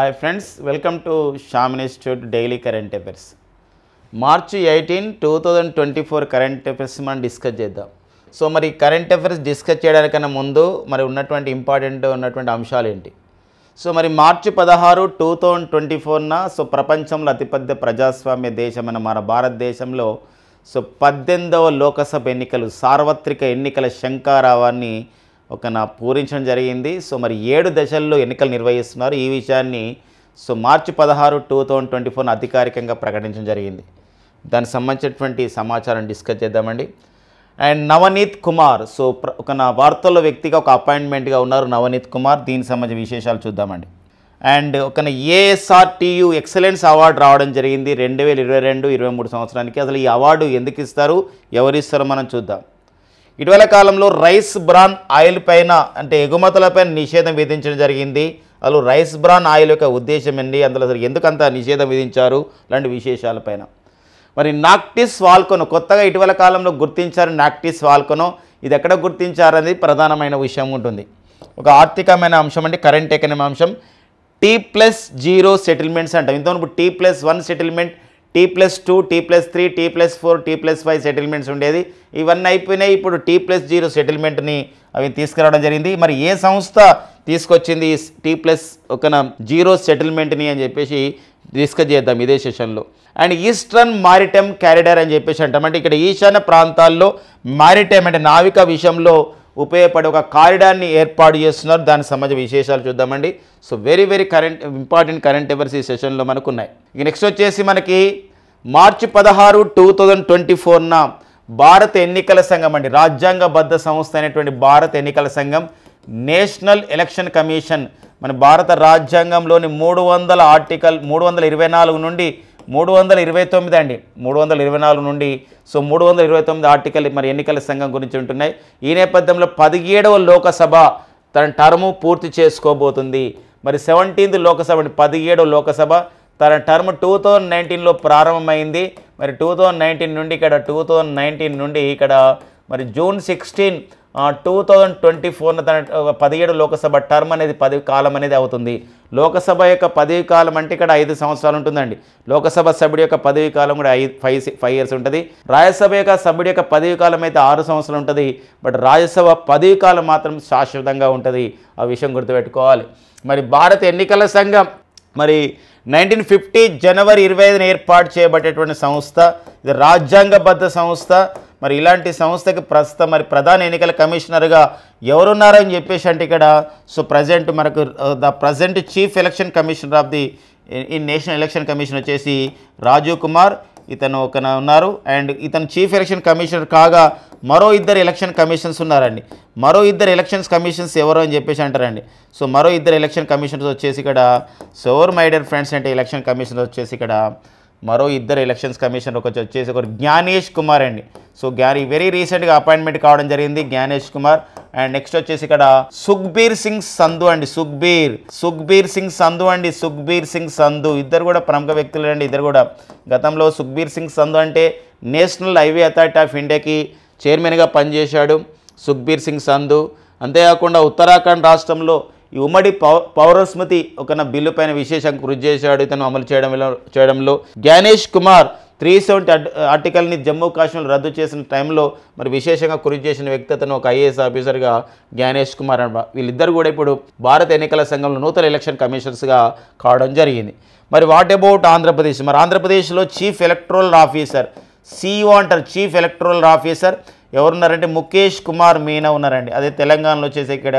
hi friends welcome to Sham institute daily current affairs March eighteen two thousand twenty four current affairs మనం discuss చేద్దాం so మరి current affairs discuss చేయడానికన్నా ముందు మరి ఉన్నటువంటి ఇంపార్టెంట్ ఉన్నటువంటి అంశాలు ఏంటి సో మరి మార్చి పదహారు టూ థౌజండ్ ట్వంటీ ఫోర్న సో ప్రపంచంలో అతిపెద్ద ప్రజాస్వామ్య దేశమైన మన భారతదేశంలో సో పద్దెనిమిదవ లోకసభ ఎన్నికలు సార్వత్రిక ఎన్నికల శంకారావాన్ని ఒక నా పూరించడం జరిగింది సో మరి ఏడు దశల్లో ఎన్నికలు నిర్వహిస్తున్నారు ఈ విషయాన్ని సో మార్చి పదహారు టూ థౌజండ్ ట్వంటీ ఫోర్ అధికారికంగా ప్రకటించడం జరిగింది దానికి సంబంధించినటువంటి సమాచారం డిస్కస్ చేద్దామండి అండ్ నవనీత్ కుమార్ సో ఒక నా వార్తల్లో వ్యక్తిగా ఒక అపాయింట్మెంట్గా ఉన్నారు నవనీత్ కుమార్ దీనికి సంబంధించిన విశేషాలు చూద్దామండి అండ్ ఒక ఏఎస్ఆర్టీయు ఎక్సలెన్స్ అవార్డు రావడం జరిగింది రెండు వేల ఇరవై రెండు ఇరవై మూడు సంవత్సరానికి అసలు ఈ అవార్డు ఎందుకు ఇస్తారు ఎవరిస్తారో మనం చూద్దాం ఇటీవల కాలంలో రైస్ బ్రాన్ ఆయిల్ పైన అంటే ఎగుమతులపై నిషేధం విధించడం జరిగింది అసలు రైస్ బ్రాన్ ఆయిల్ యొక్క ఉద్దేశం ఏంటి అందులో అసలు ఎందుకంత నిషేధం విధించారు లాంటి విశేషాలపైన మరి నాక్టిస్ వాల్కొను కొత్తగా ఇటీవల కాలంలో గుర్తించారు నాక్టిస్ వాల్కొను ఇది ఎక్కడ గుర్తించారనేది ప్రధానమైన విషయం ఉంటుంది ఒక ఆర్థికమైన అంశం అంటే కరెంట్ ఎకనమీ అంశం టీ ప్లస్ జీరో సెటిల్మెంట్స్ అంటాం ఇంతవరకు T plus one settlement T plus two T plus three T plus four T plus five settlements ఉండేది ఇవన్నీ అయిపోయినాయి ఇప్పుడు టీ ప్లస్ జీరో సెటిల్మెంట్ని అవి తీసుకురావడం జరిగింది మరి ఏ సంస్థ తీసుకొచ్చింది టీ ప్లస్ ఒక జీరో సెటిల్మెంట్ని అని చెప్పేసి డిస్కస్ చేద్దాం ఇదే సెషన్లో అండ్ ఈస్టర్న్ మారిటైమ్ క్యారిడర్ అని చెప్పేసి అంటాం అంటే ఇక్కడ ఈశాన్య ప్రాంతాల్లో మారిటైమ్ అంటే నావిక విషయంలో ఉపయోగపడే ఒక కారిడార్ని ఏర్పాటు చేస్తున్నారు దాని సంబంధించిన విశేషాలు చూద్దామండి so very very current important current affairs ఈ సెషన్లో మనకు ఉన్నాయి ఇక నెక్స్ట్ వచ్చేసి మనకి మార్చి పదహారు టూ థౌజండ్ ట్వంటీ ఫోర్న భారత ఎన్నికల సంఘం అండి రాజ్యాంగబద్ధ సంస్థ అనేటువంటి భారత ఎన్నికల సంఘం నేషనల్ ఎలక్షన్ కమిషన్ మన భారత రాజ్యాంగంలోని మూడు వందల ఆర్టికల్ మూడు వందల ఇరవై నాలుగు నుండి మూడు వందల ఇరవై తొమ్మిది అండి మూడు వందల ఇరవై నాలుగు నుండి సో మూడు వందల ఇరవై తొమ్మిది ఆర్టికల్ మరి ఎన్నికల సంఘం గురించి ఉంటున్నాయి ఈ నేపథ్యంలో పదిహేడవ లోకసభ తన టర్ము పూర్తి చేసుకోబోతుంది మరి సెవెంటీన్త్ లోకసభ అండి పదిహేడవ లోకసభ తన టర్మ్ టూ థౌజండ్ నైన్టీన్లో ప్రారంభమైంది మరి టూ థౌజండ్ నైన్టీన్ నుండి ఇక్కడ టూ థౌజండ్ నైన్టీన్ నుండి ఇక్కడ మరి June sixteen two thousand twenty ఫోర్న తన పదిహేడు లోకసభ టర్మ్ అనేది పదవి కాలం అనేది అవుతుంది లోకసభ యొక్క పదవి కాలం అంటే ఇక్కడ ఐదు సంవత్సరాలు ఉంటుందండి లోకసభ సభ్యుడి యొక్క పదవి కాలం కూడా ఐదు ఫైవ్ ఫైవ్ ఇయర్స్ ఉంటుంది రాజ్యసభ యొక్క సభ్యుడి యొక్క పదవి కాలం అయితే ఆరు సంవత్సరాలు ఉంటుంది బట్ రాజ్యసభ పదవి కాలం మాత్రం శాశ్వతంగా ఉంటుంది ఆ విషయం గుర్తుపెట్టుకోవాలి మరి భారత ఎన్నికల సంఘం మరి నైన్టీన్ ఫిఫ్టీ జనవరి ఇరవై ఐదున ఏర్పాటు చేయబడేటువంటి సంస్థ ఇది రాజ్యాంగబద్ధ సంస్థ మరి ఇలాంటి సంస్థకి ప్రస్తుతం మరి ప్రధాన ఎన్నికల కమిషనర్గా ఎవరున్నారని చెప్పేసి అంటే ఇక్కడ సో ప్రజెంట్ మనకు the present chief election commissioner of the in national election commission వచ్చేసి రాజీవ్ కుమార్ ఇతను ఒక ఉన్నారు అండ్ ఇతను చీఫ్ ఎలక్షన్ కమిషనర్ కాగా మరో ఇద్దరు ఎలక్షన్ కమిషన్స్ ఉన్నారండి మరో ఇద్దరు ఎలక్షన్స్ కమిషన్స్ ఎవరు అని చెప్పేసి అంటారండి సో మరో ఇద్దరు ఎలక్షన్ కమిషనర్స్ వచ్చేసి ఇక్కడ సో ఎవరు మై డియర్ ఫ్రెండ్స్ అంటే ఎలక్షన్ కమిషనర్ వచ్చేసి ఇక్కడ మరో ఇద్దరు ఎలక్షన్స్ కమిషన్ ఒక వచ్చేసి ఒకరు జ్ఞానేష్ కుమార్ అండి సో గ్యారీ వెరీ రీసెంట్గా అపాయింట్మెంట్ కావడం జరిగింది జ్ఞానేష్ కుమార్ అండ్ నెక్స్ట్ వచ్చేసి ఇక్కడ సుఖ్బీర్ సింగ్ సంధు అండి సుఖ్బీర్ సుఖ్బీర్ సింగ్ సంధు అండి సుఖ్బీర్ సింగ్ సంధు ఇద్దరు కూడా ప్రముఖ వ్యక్తులు అండి ఇద్దరు కూడా గతంలో సుఖ్బీర్ సింగ్ సంధు అంటే నేషనల్ హైవే అథారిటీ ఆఫ్ ఇండియాకి చైర్మన్గా పనిచేశాడు సుఖ్బీర్ సింగ్ సంధు అంతేకాకుండా ఉత్తరాఖండ్ రాష్ట్రంలో ఈ ఉమ్మడి పౌ పౌరస్మృతి ఒక బిల్లు పైన విశేషంగా కృషి చేశాడు ఇతను అమలు చేయడంలో చేయడంలో జ్ఞానేష్ కుమార్ త్రీ సెవెంటీ ఆర్టికల్ని జమ్మూ కాశ్మీర్ రద్దు చేసిన టైంలో మరి విశేషంగా కృషి చేసిన వ్యక్తి అతను ఒక ఐఏఎస్ ఆఫీసర్గా జ్ఞానేష్ కుమార్ అనమాట వీళ్ళిద్దరు కూడా ఇప్పుడు భారత ఎన్నికల సంఘంలో నూతన ఎలక్షన్ కమిషనర్స్గా కావడం జరిగింది మరి వాట్ అబౌట్ ఆంధ్రప్రదేశ్ మరి ఆంధ్రప్రదేశ్లో చీఫ్ ఎలక్ట్రల్ ఆఫీసర్ సిఇఓ అంటారు చీఫ్ ఎలక్ట్రల్ ఆఫీసర్ ఎవరున్నారంటే ముఖేష్ కుమార్ మీనా ఉన్నారండి అదే తెలంగాణలో వచ్చేసి ఇక్కడ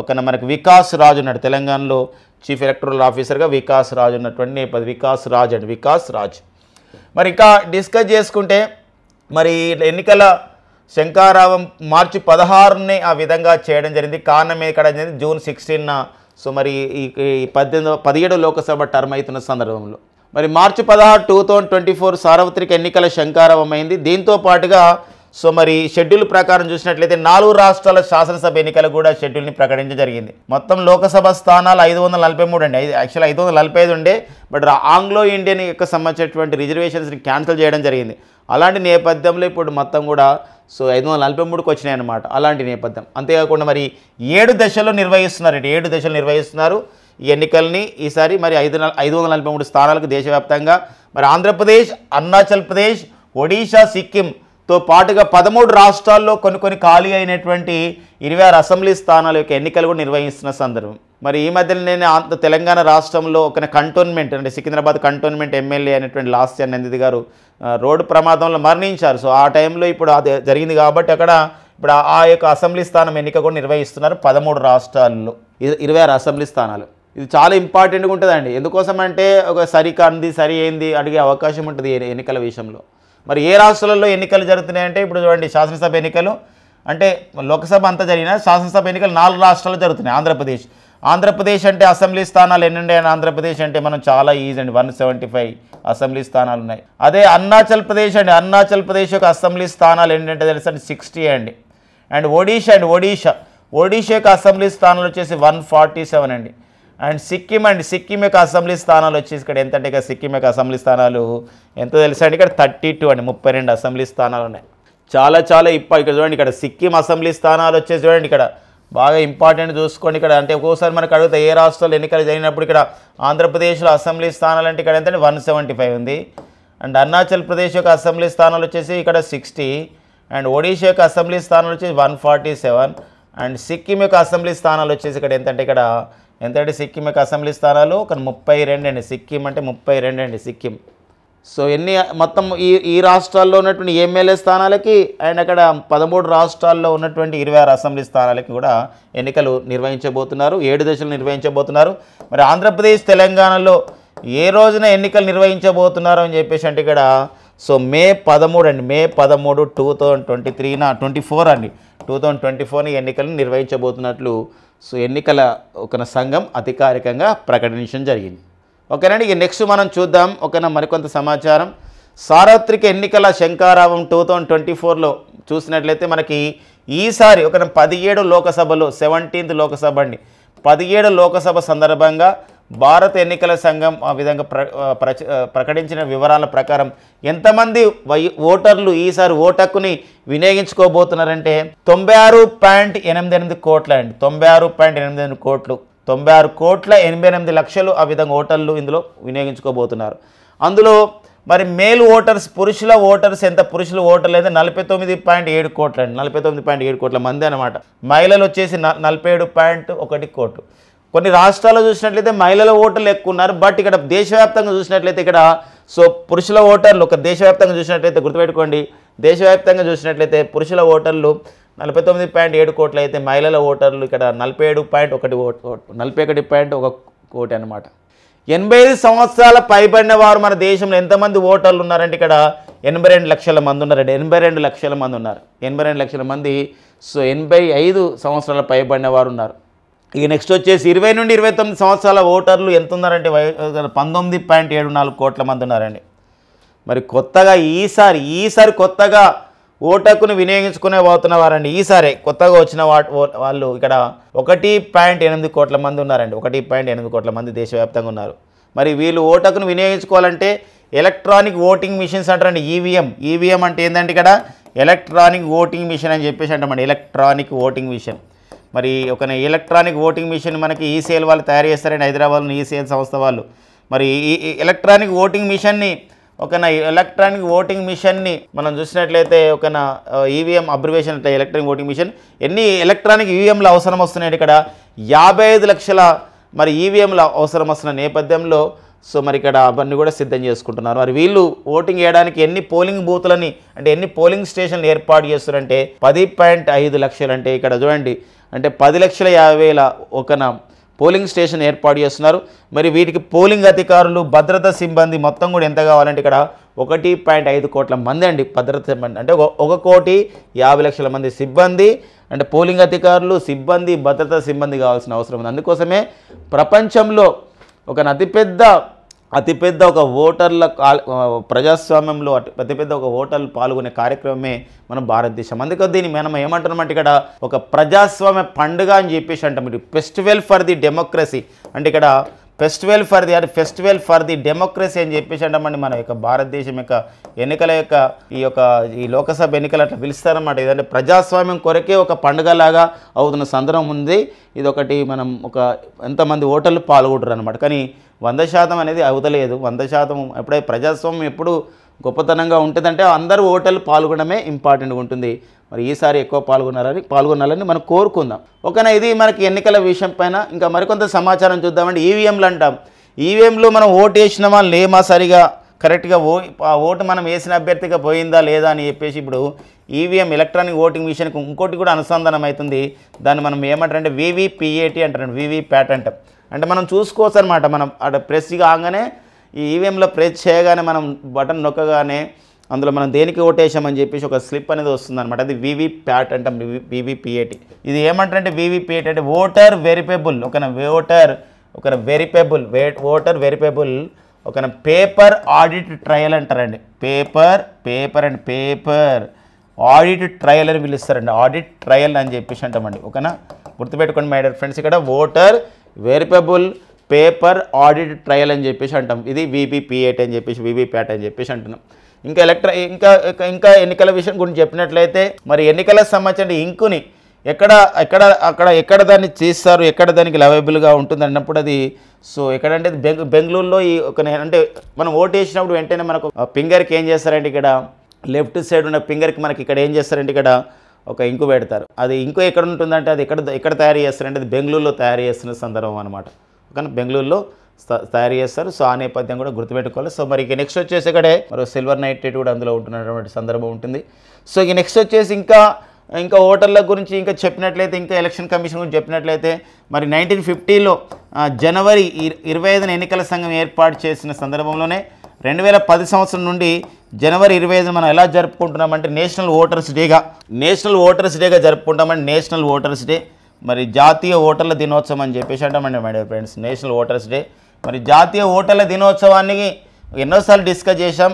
ఒక మనకు వికాస్ రాజు ఉన్నాడు తెలంగాణలో చీఫ్ ఎలక్టరల్ ఆఫీసర్గా వికాస్ రాజు ఉన్నటువంటి నేపథ్యం వికాస్ రాజ్ అండి వికాస్ రాజ్ మరి ఇంకా డిస్కస్ చేసుకుంటే మరి ఎన్నికల శంకారావం మార్చి పదహారునే ఆ విధంగా చేయడం జరిగింది కారణం ఇక్కడ జరిగింది జూన్ సిక్స్టీన్న సో మరి ఈ పద్దెనిమిదవ పదిహేడు లోక్సభ టర్మ్ అవుతున్న సందర్భంలో మరి మార్చి పదహారు టూ థౌజండ్ ట్వంటీ ఫోర్ సార్వత్రిక ఎన్నికల అయింది దీంతో పాటుగా సో మరి షెడ్యూల్ ప్రకారం చూసినట్లయితే నాలుగు రాష్ట్రాల శాసనసభ ఎన్నికలు కూడా షెడ్యూల్ని ప్రకటించడం జరిగింది మొత్తం లోకసభ స్థానాలు ఐదు వందల నలభై మూడు అండి యాక్చువల్ ఐదు వందల నలభై ఐదు ఉండే బట్ ఆంగ్లో ఇండియన్ యొక్క సంబంధించినటువంటి రిజర్వేషన్స్ని క్యాన్సిల్ చేయడం జరిగింది అలాంటి నేపథ్యంలో ఇప్పుడు మొత్తం కూడా సో ఐదు వందల నలభై మూడుకు వచ్చినాయి అన్నమాట అలాంటి నేపథ్యం అంతేకాకుండా మరి ఏడు దశల్లో నిర్వహిస్తున్నారండి ఏడు దశలు నిర్వహిస్తున్నారు ఈ ఎన్నికల్ని ఈసారి మరి ఐదు ఐదు వందల నలభై మూడు స్థానాలకు దేశవ్యాప్తంగా మరి ఆంధ్రప్రదేశ్ అరుణాచల్ ప్రదేశ్ ఒడిషా సిక్కిం తో పాటుగా పదమూడు రాష్ట్రాల్లో కొన్ని కొన్ని ఖాళీ అయినటువంటి ఇరవై ఆరు అసెంబ్లీ స్థానాల యొక్క ఎన్నికలు కూడా నిర్వహిస్తున్న సందర్భం మరి ఈ మధ్యలో నేను తెలంగాణ రాష్ట్రంలో ఒక కంటోన్మెంట్ అంటే సికింద్రాబాద్ కంటోన్మెంట్ ఎమ్మెల్యే అయినటువంటి లాస్య నందిది గారు రోడ్డు ప్రమాదంలో మరణించారు సో ఆ టైంలో ఇప్పుడు అది జరిగింది కాబట్టి అక్కడ ఇప్పుడు ఆ యొక్క అసెంబ్లీ స్థానం ఎన్నిక కూడా నిర్వహిస్తున్నారు పదమూడు రాష్ట్రాల్లో ఇరవై ఆరు అసెంబ్లీ స్థానాలు ఇది చాలా ఇంపార్టెంట్గా ఉంటుందండి ఎందుకోసం అంటే ఒక సరి సరి అయింది అడిగే అవకాశం ఉంటుంది ఎన్నికల విషయంలో మరి ఏ రాష్ట్రాలలో ఎన్నికలు జరుగుతున్నాయంటే ఇప్పుడు చూడండి శాసనసభ ఎన్నికలు అంటే లోక్సభ అంతా జరిగిన శాసనసభ ఎన్నికలు నాలుగు రాష్ట్రాలు జరుగుతున్నాయి ఆంధ్రప్రదేశ్ ఆంధ్రప్రదేశ్ అంటే అసెంబ్లీ స్థానాలు ఎన్ని ఉన్నాయని ఆంధ్రప్రదేశ్ అంటే మనం చాలా ఈజీ అండి వన్ సెవెంటీ ఫైవ్ అసెంబ్లీ స్థానాలు ఉన్నాయి అదే అరుణాచల్ ప్రదేశ్ అండి అరుణాచల్ ప్రదేశ్ యొక్క అసెంబ్లీ స్థానాలు ఏంటంటే తెలుసు అండి సిక్స్టీ అండి అండ్ ఒడిషా అండి ఒడిషా ఒడిషా యొక్క అసెంబ్లీ స్థానాలు వచ్చేసి వన్ ఫార్టీ సెవెన్ అండి అండ్ సిక్కిం అండ్ సిక్కిం యొక్క అసెంబ్లీ స్థానాలు వచ్చేసి ఇక్కడ ఎంత అంటే ఇక్కడ సిక్కిం యొక్క అసెంబ్లీ స్థానాలు ఎంత తెలుసా అండి ఇక్కడ థర్టీ టూ అండి ముప్పై రెండు అసెంబ్లీ స్థానాలు ఉన్నాయి చాలా చాలా ఇప్ప ఇక్కడ చూడండి ఇక్కడ సిక్కిం అసెంబ్లీ స్థానాలు వచ్చేసి చూడండి ఇక్కడ బాగా ఇంపార్టెంట్ చూసుకోండి ఇక్కడ అంటే ఒక్కోసారి మనకు అడుగుతా ఏ రాష్ట్రాలు ఎన్నికలు జరిగినప్పుడు ఇక్కడ ఆంధ్రప్రదేశ్లో అసెంబ్లీ స్థానాలు అంటే ఇక్కడ ఎంత వన్ సెవెంటీ ఫైవ్ ఉంది అండ్ అరుణాచల్ ప్రదేశ్ యొక్క అసెంబ్లీ స్థానాలు వచ్చేసి ఇక్కడ సిక్స్టీ అండ్ ఒడిషా యొక్క అసెంబ్లీ స్థానాలు వచ్చేసి one forty seven and Sikkim యొక్క అసెంబ్లీ స్థానాలు వచ్చేసి ఇక్కడ ఎంతంటే ఇక్కడ ఎంతంటే సిక్కింకి అసెంబ్లీ స్థానాలు ఒక ముప్పై రెండు అండి సిక్కిం అంటే ముప్పై రెండు అండి సిక్కిం సో ఎన్ని మొత్తం ఈ ఈ రాష్ట్రాల్లో ఉన్నటువంటి ఎమ్మెల్యే స్థానాలకి అండ్ అక్కడ పదమూడు రాష్ట్రాల్లో ఉన్నటువంటి ఇరవై ఆరు అసెంబ్లీ స్థానాలకి కూడా ఎన్నికలు నిర్వహించబోతున్నారు ఏడు దశలు నిర్వహించబోతున్నారు మరి ఆంధ్రప్రదేశ్ తెలంగాణలో ఏ రోజున ఎన్నికలు నిర్వహించబోతున్నారు అని చెప్పేసి అంటే ఇక్కడ సో మే పదమూడు అండి మే పదమూడు టూ థౌజండ్ ట్వంటీ త్రీన ట్వంటీ ఫోర్ అండి టూ థౌజండ్ ట్వంటీ ఫోర్ ఎన్నికలను నిర్వహించబోతున్నట్లు సో ఎన్నికల ఒక సంఘం అధికారికంగా ప్రకటించడం జరిగింది ఓకేనండి ఇక నెక్స్ట్ మనం చూద్దాం ఓకేనా మరికొంత సమాచారం సార్వత్రిక ఎన్నికల శంకారావం టూ థౌజండ్ ట్వంటీ ఫోర్లో చూసినట్లయితే మనకి ఈసారి ఒక పదిహేడు లోకసభలో సెవెంటీన్త్ లోకసభ అండి పదిహేడు లోకసభ సందర్భంగా భారత ఎన్నికల సంఘం ఆ విధంగా ప్ర ప్రకటించిన వివరాల ప్రకారం ఎంతమంది వై ఓటర్లు ఈసారి ఓటక్కుని వినియోగించుకోబోతున్నారంటే తొంభై ఆరు పాయింట్ ఎనిమిది ఎనిమిది కోట్ల అండి తొంభై ఆరు పాయింట్ ఎనిమిది ఎనిమిది కోట్లు తొంభై ఆరు కోట్ల ఎనభై ఎనిమిది లక్షలు ఆ విధంగా ఓటర్లు ఇందులో వినియోగించుకోబోతున్నారు అందులో మరి మేల్ ఓటర్స్ పురుషుల ఓటర్స్ ఎంత పురుషుల ఓటర్లు అయితే నలభై తొమ్మిది పాయింట్ ఏడు కోట్ల అండి నలభై తొమ్మిది పాయింట్ ఏడు కోట్ల మంది అనమాట మహిళలు వచ్చేసి నలభై ఏడు పాయింట్ ఒకటి కోట్లు కొన్ని రాష్ట్రాల్లో చూసినట్లయితే మహిళల ఓటర్లు ఎక్కువ ఉన్నారు బట్ ఇక్కడ దేశవ్యాప్తంగా చూసినట్లయితే ఇక్కడ సో పురుషుల ఓటర్లు ఒక దేశవ్యాప్తంగా చూసినట్లయితే గుర్తుపెట్టుకోండి దేశవ్యాప్తంగా చూసినట్లయితే పురుషుల ఓటర్లు నలభై తొమ్మిది పాయింట్ ఏడు కోట్లు అయితే మహిళల ఓటర్లు ఇక్కడ నలభై ఏడు పాయింట్ ఒకటి నలభై ఒకటి పాయింట్ ఒక కోటి అనమాట ఎనభై ఐదు సంవత్సరాల పైబడిన వారు మన దేశంలో ఎంతమంది ఓటర్లు ఉన్నారంటే ఇక్కడ ఎనభై రెండు లక్షల మంది ఉన్నారండి ఎనభై రెండు లక్షల మంది ఉన్నారు ఎనభై రెండు లక్షల మంది సో ఎనభై ఐదు సంవత్సరాల పైబడిన వారు ఉన్నారు ఇక నెక్స్ట్ వచ్చేసి ఇరవై నుండి ఇరవై తొమ్మిది సంవత్సరాల ఓటర్లు ఎంత ఉన్నారంటే పంతొమ్మిది పాయింట్ ఏడు నాలుగు కోట్ల మంది ఉన్నారండి మరి కొత్తగా ఈసారి ఈసారి కొత్తగా ఓటకును వినియోగించుకునే పోతున్న వారండి ఈసారి కొత్తగా వచ్చిన వాళ్ళు ఇక్కడ ఒకటి పాయింట్ ఎనిమిది కోట్ల మంది ఉన్నారండి ఒకటి పాయింట్ ఎనిమిది కోట్ల మంది దేశవ్యాప్తంగా ఉన్నారు మరి వీళ్ళు ఓటకును వినియోగించుకోవాలంటే ఎలక్ట్రానిక్ ఓటింగ్ మిషన్స్ అంటారండి ఈవీఎం ఈవీఎం అంటే ఏంటంటే ఇక్కడ ఎలక్ట్రానిక్ ఓటింగ్ మిషన్ అని చెప్పేసి అంటామండి ఎలక్ట్రానిక్ ఓటింగ్ మిషన్ మరి ఒక ఎలక్ట్రానిక్ ఓటింగ్ మిషన్ మనకి ఈసీఎల్ వాళ్ళు తయారు చేస్తారండి హైదరాబాద్లో ఈసీఎల్ సంస్థ వాళ్ళు మరి ఈ ఎలక్ట్రానిక్ ఓటింగ్ మిషన్ని ఒక ఎలక్ట్రానిక్ ఓటింగ్ మిషన్ని మనం చూసినట్లయితే ఒక ఈవీఎం అబ్రివేషన్ e అంటే ఎలక్ట్రానిక్ ఓటింగ్ మిషన్ ఎన్ని ఎలక్ట్రానిక్ ఈవీఎంలు e అవసరం వస్తున్నాయి ఇక్కడ యాభై ఐదు లక్షల మరి ఈవీఎంలు e అవసరం వస్తున్న నేపథ్యంలో సో మరి ఇక్కడ అవన్నీ కూడా సిద్ధం చేసుకుంటున్నారు మరి వీళ్ళు ఓటింగ్ వేయడానికి ఎన్ని పోలింగ్ బూతులని అంటే ఎన్ని పోలింగ్ స్టేషన్లు ఏర్పాటు చేస్తున్నారంటే పది పాయింట్ ఐదు లక్షలు అంటే ఇక్కడ చూడండి అంటే పది లక్షల యాభై వేల ఒకన పోలింగ్ స్టేషన్ ఏర్పాటు చేస్తున్నారు మరి వీటికి పోలింగ్ అధికారులు భద్రతా సిబ్బంది మొత్తం కూడా ఎంత కావాలంటే ఇక్కడ ఒకటి పాయింట్ ఐదు కోట్ల మంది అండి భద్రతా సిబ్బంది అంటే ఒక కోటి యాభై లక్షల మంది సిబ్బంది అంటే పోలింగ్ అధికారులు సిబ్బంది భద్రత సిబ్బంది కావాల్సిన అవసరం ఉంది అందుకోసమే ప్రపంచంలో ఒక అతిపెద్ద అతిపెద్ద ఒక ఓటర్ల ప్రజాస్వామ్యంలో అతిపెద్ద ఒక ఓటర్లు పాల్గొనే కార్యక్రమమే మన భారతదేశం అందుకే దీన్ని మనం ఏమంటున్నామంటే ఇక్కడ ఒక ప్రజాస్వామ్య పండుగ అని చెప్పేసి అంటాం ఇటు ఫెస్టివల్ ఫర్ ది డెమోక్రసీ అంటే ఇక్కడ ఫెస్టివల్ ఫర్ ది అంటే ఫెస్టివల్ ఫర్ ది డెమోక్రసీ అని చెప్పేసి అంటామండి మన యొక్క భారతదేశం యొక్క ఎన్నికల యొక్క ఈ యొక్క ఈ లోకసభ ఎన్నికలు అట్లా పిలుస్తారన్నమాట ఏదంటే ప్రజాస్వామ్యం కొరకే ఒక పండుగలాగా అవుతున్న సందర్భం ఉంది ఇది ఒకటి మనం ఒక ఎంతమంది ఓటర్లు పాల్గొంటారు అనమాట కానీ వంద శాతం అనేది అవుతలేదు వంద శాతం ఎప్పుడైతే ప్రజాస్వామ్యం ఎప్పుడు గొప్పతనంగా ఉంటుందంటే అందరూ ఓటర్లు పాల్గొనడమే ఇంపార్టెంట్గా ఉంటుంది మరి ఈసారి ఎక్కువ పాల్గొన్నారని పాల్గొనాలని మనం కోరుకుందాం ఒకనా ఇది మనకి ఎన్నికల విషయం పైన ఇంకా మరికొంత సమాచారం చూద్దామండి ఈవీఎంలు అంటాం ఈవీఎంలో మనం ఓటు వేసినామా లేమా సరిగా కరెక్ట్గా ఓ ఆ ఓటు మనం వేసిన అభ్యర్థిగా పోయిందా లేదా అని చెప్పేసి ఇప్పుడు ఈవీఎం ఎలక్ట్రానిక్ ఓటింగ్ మిషన్కి ఇంకోటి కూడా అనుసంధానం అవుతుంది దాన్ని మనం ఏమంటారంటే వివిపిఏటి అంటారండి వివిప్యాట్ ప్యాటంట్ అంటే మనం చూసుకోవచ్చు అనమాట మనం అటు ప్రెస్ కాగానే ఈ ఈవీఎంలో ప్రెస్ చేయగానే మనం బటన్ నొక్కగానే అందులో మనం దేనికి ఓటేసామని చెప్పేసి ఒక స్లిప్ అనేది వస్తుందన్నమాట అది వీవీ ప్యాట్ అంటాం వివిపిఏటి ఇది ఏమంటారంటే వివిపిఏటి అంటే ఓటర్ వెరిపేబుల్ ఒక ఓటర్ ఒక వెరిపేబుల్ వే ఓటర్ వెరిపేబుల్ ఒక పేపర్ ఆడిట్ ట్రయల్ అంటారండి paper paper and paper audit trail అని పిలుస్తారండి ఆడిట్ ట్రయల్ అని చెప్పేసి అంటామండి ఒకనా గుర్తుపెట్టుకోండి మై డియర్ ఫ్రెండ్స్ ఇక్కడ voter verifiable paper audit trail అని చెప్పేసి అంటాం ఇది వీబీపీఏట్ అని చెప్పేసి ప్యాట్ అని చెప్పేసి అంటున్నాం ఇంకా ఎలక్ట్ర ఇంకా ఇంకా ఎన్నికల విషయం గురించి చెప్పినట్లయితే మరి ఎన్నికల సంబంధించిన ఇంకుని ఎక్కడ ఎక్కడ అక్కడ ఎక్కడ దాన్ని చేస్తారు ఎక్కడ దానికి అవైలబుల్గా ఉంటుంది అన్నప్పుడు అది సో ఎక్కడంటే బెంగ బెంగళూరులో ఈ ఒక అంటే మనం ఓటు వేసినప్పుడు వెంటనే మనకు ఫింగర్కి ఏం చేస్తారంటే ఇక్కడ లెఫ్ట్ సైడ్ ఉన్న ఫింగర్కి మనకి ఇక్కడ ఏం చేస్తారంటే ఇక్కడ ఒక ఇంకు పెడతారు అది ఇంకు ఎక్కడ ఉంటుందంటే అది ఎక్కడ ఎక్కడ తయారు చేస్తారంటే అది బెంగళూరులో తయారు చేస్తున్న సందర్భం అనమాట కానీ బెంగళూరులో తయారు చేస్తారు సో ఆ నేపథ్యం కూడా గుర్తుపెట్టుకోవాలి సో మరి ఇక నెక్స్ట్ వచ్చేసి ఇక్కడే మరో సిల్వర్ నైట్రేట్ కూడా అందులో ఉంటున్నటువంటి సందర్భం ఉంటుంది సో ఇక నెక్స్ట్ వచ్చేసి ఇంకా ఇంకా ఓటర్ల గురించి ఇంకా చెప్పినట్లయితే ఇంకా ఎలక్షన్ కమిషన్ గురించి చెప్పినట్లయితే మరి నైన్టీన్ ఫిఫ్టీలో జనవరి ఇరవై ఐదున ఎన్నికల సంఘం ఏర్పాటు చేసిన సందర్భంలోనే రెండు వేల పది సంవత్సరం నుండి జనవరి ఇరవై ఐదు మనం ఎలా జరుపుకుంటున్నామంటే నేషనల్ ఓటర్స్ డేగా నేషనల్ ఓటర్స్ డేగా జరుపుకుంటామంటే నేషనల్ ఓటర్స్ డే మరి జాతీయ ఓటర్ల దినోత్సవం అని చెప్పేసి అంటామండి my friends national voters day మరి జాతీయ ఓటర్ల దినోత్సవాన్ని ఎన్నోసార్లు డిస్కస్ చేశాం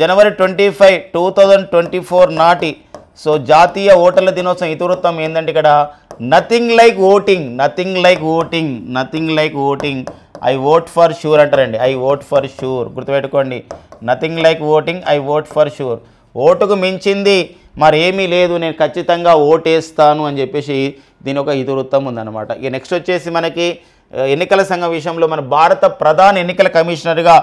జనవరి twenty five two thousand twenty four నాటి సో జాతీయ ఓటర్ల దినోత్సవం ఇతివృత్తం ఏంటంటే ఇక్కడ nothing like voting nothing like voting nothing like voting I vote for sure అంటారండి ఐ ఓట్ ఫర్ షూర్ గుర్తుపెట్టుకోండి nothing like voting I vote for sure ఓటుకు మించింది మరేమీ లేదు నేను ఖచ్చితంగా ఓటేస్తాను అని చెప్పేసి దీని ఒక ఇతివృత్తం ఉందన్నమాట ఇక నెక్స్ట్ వచ్చేసి మనకి ఎన్నికల సంఘం విషయంలో మన భారత ప్రధాన ఎన్నికల కమిషనర్గా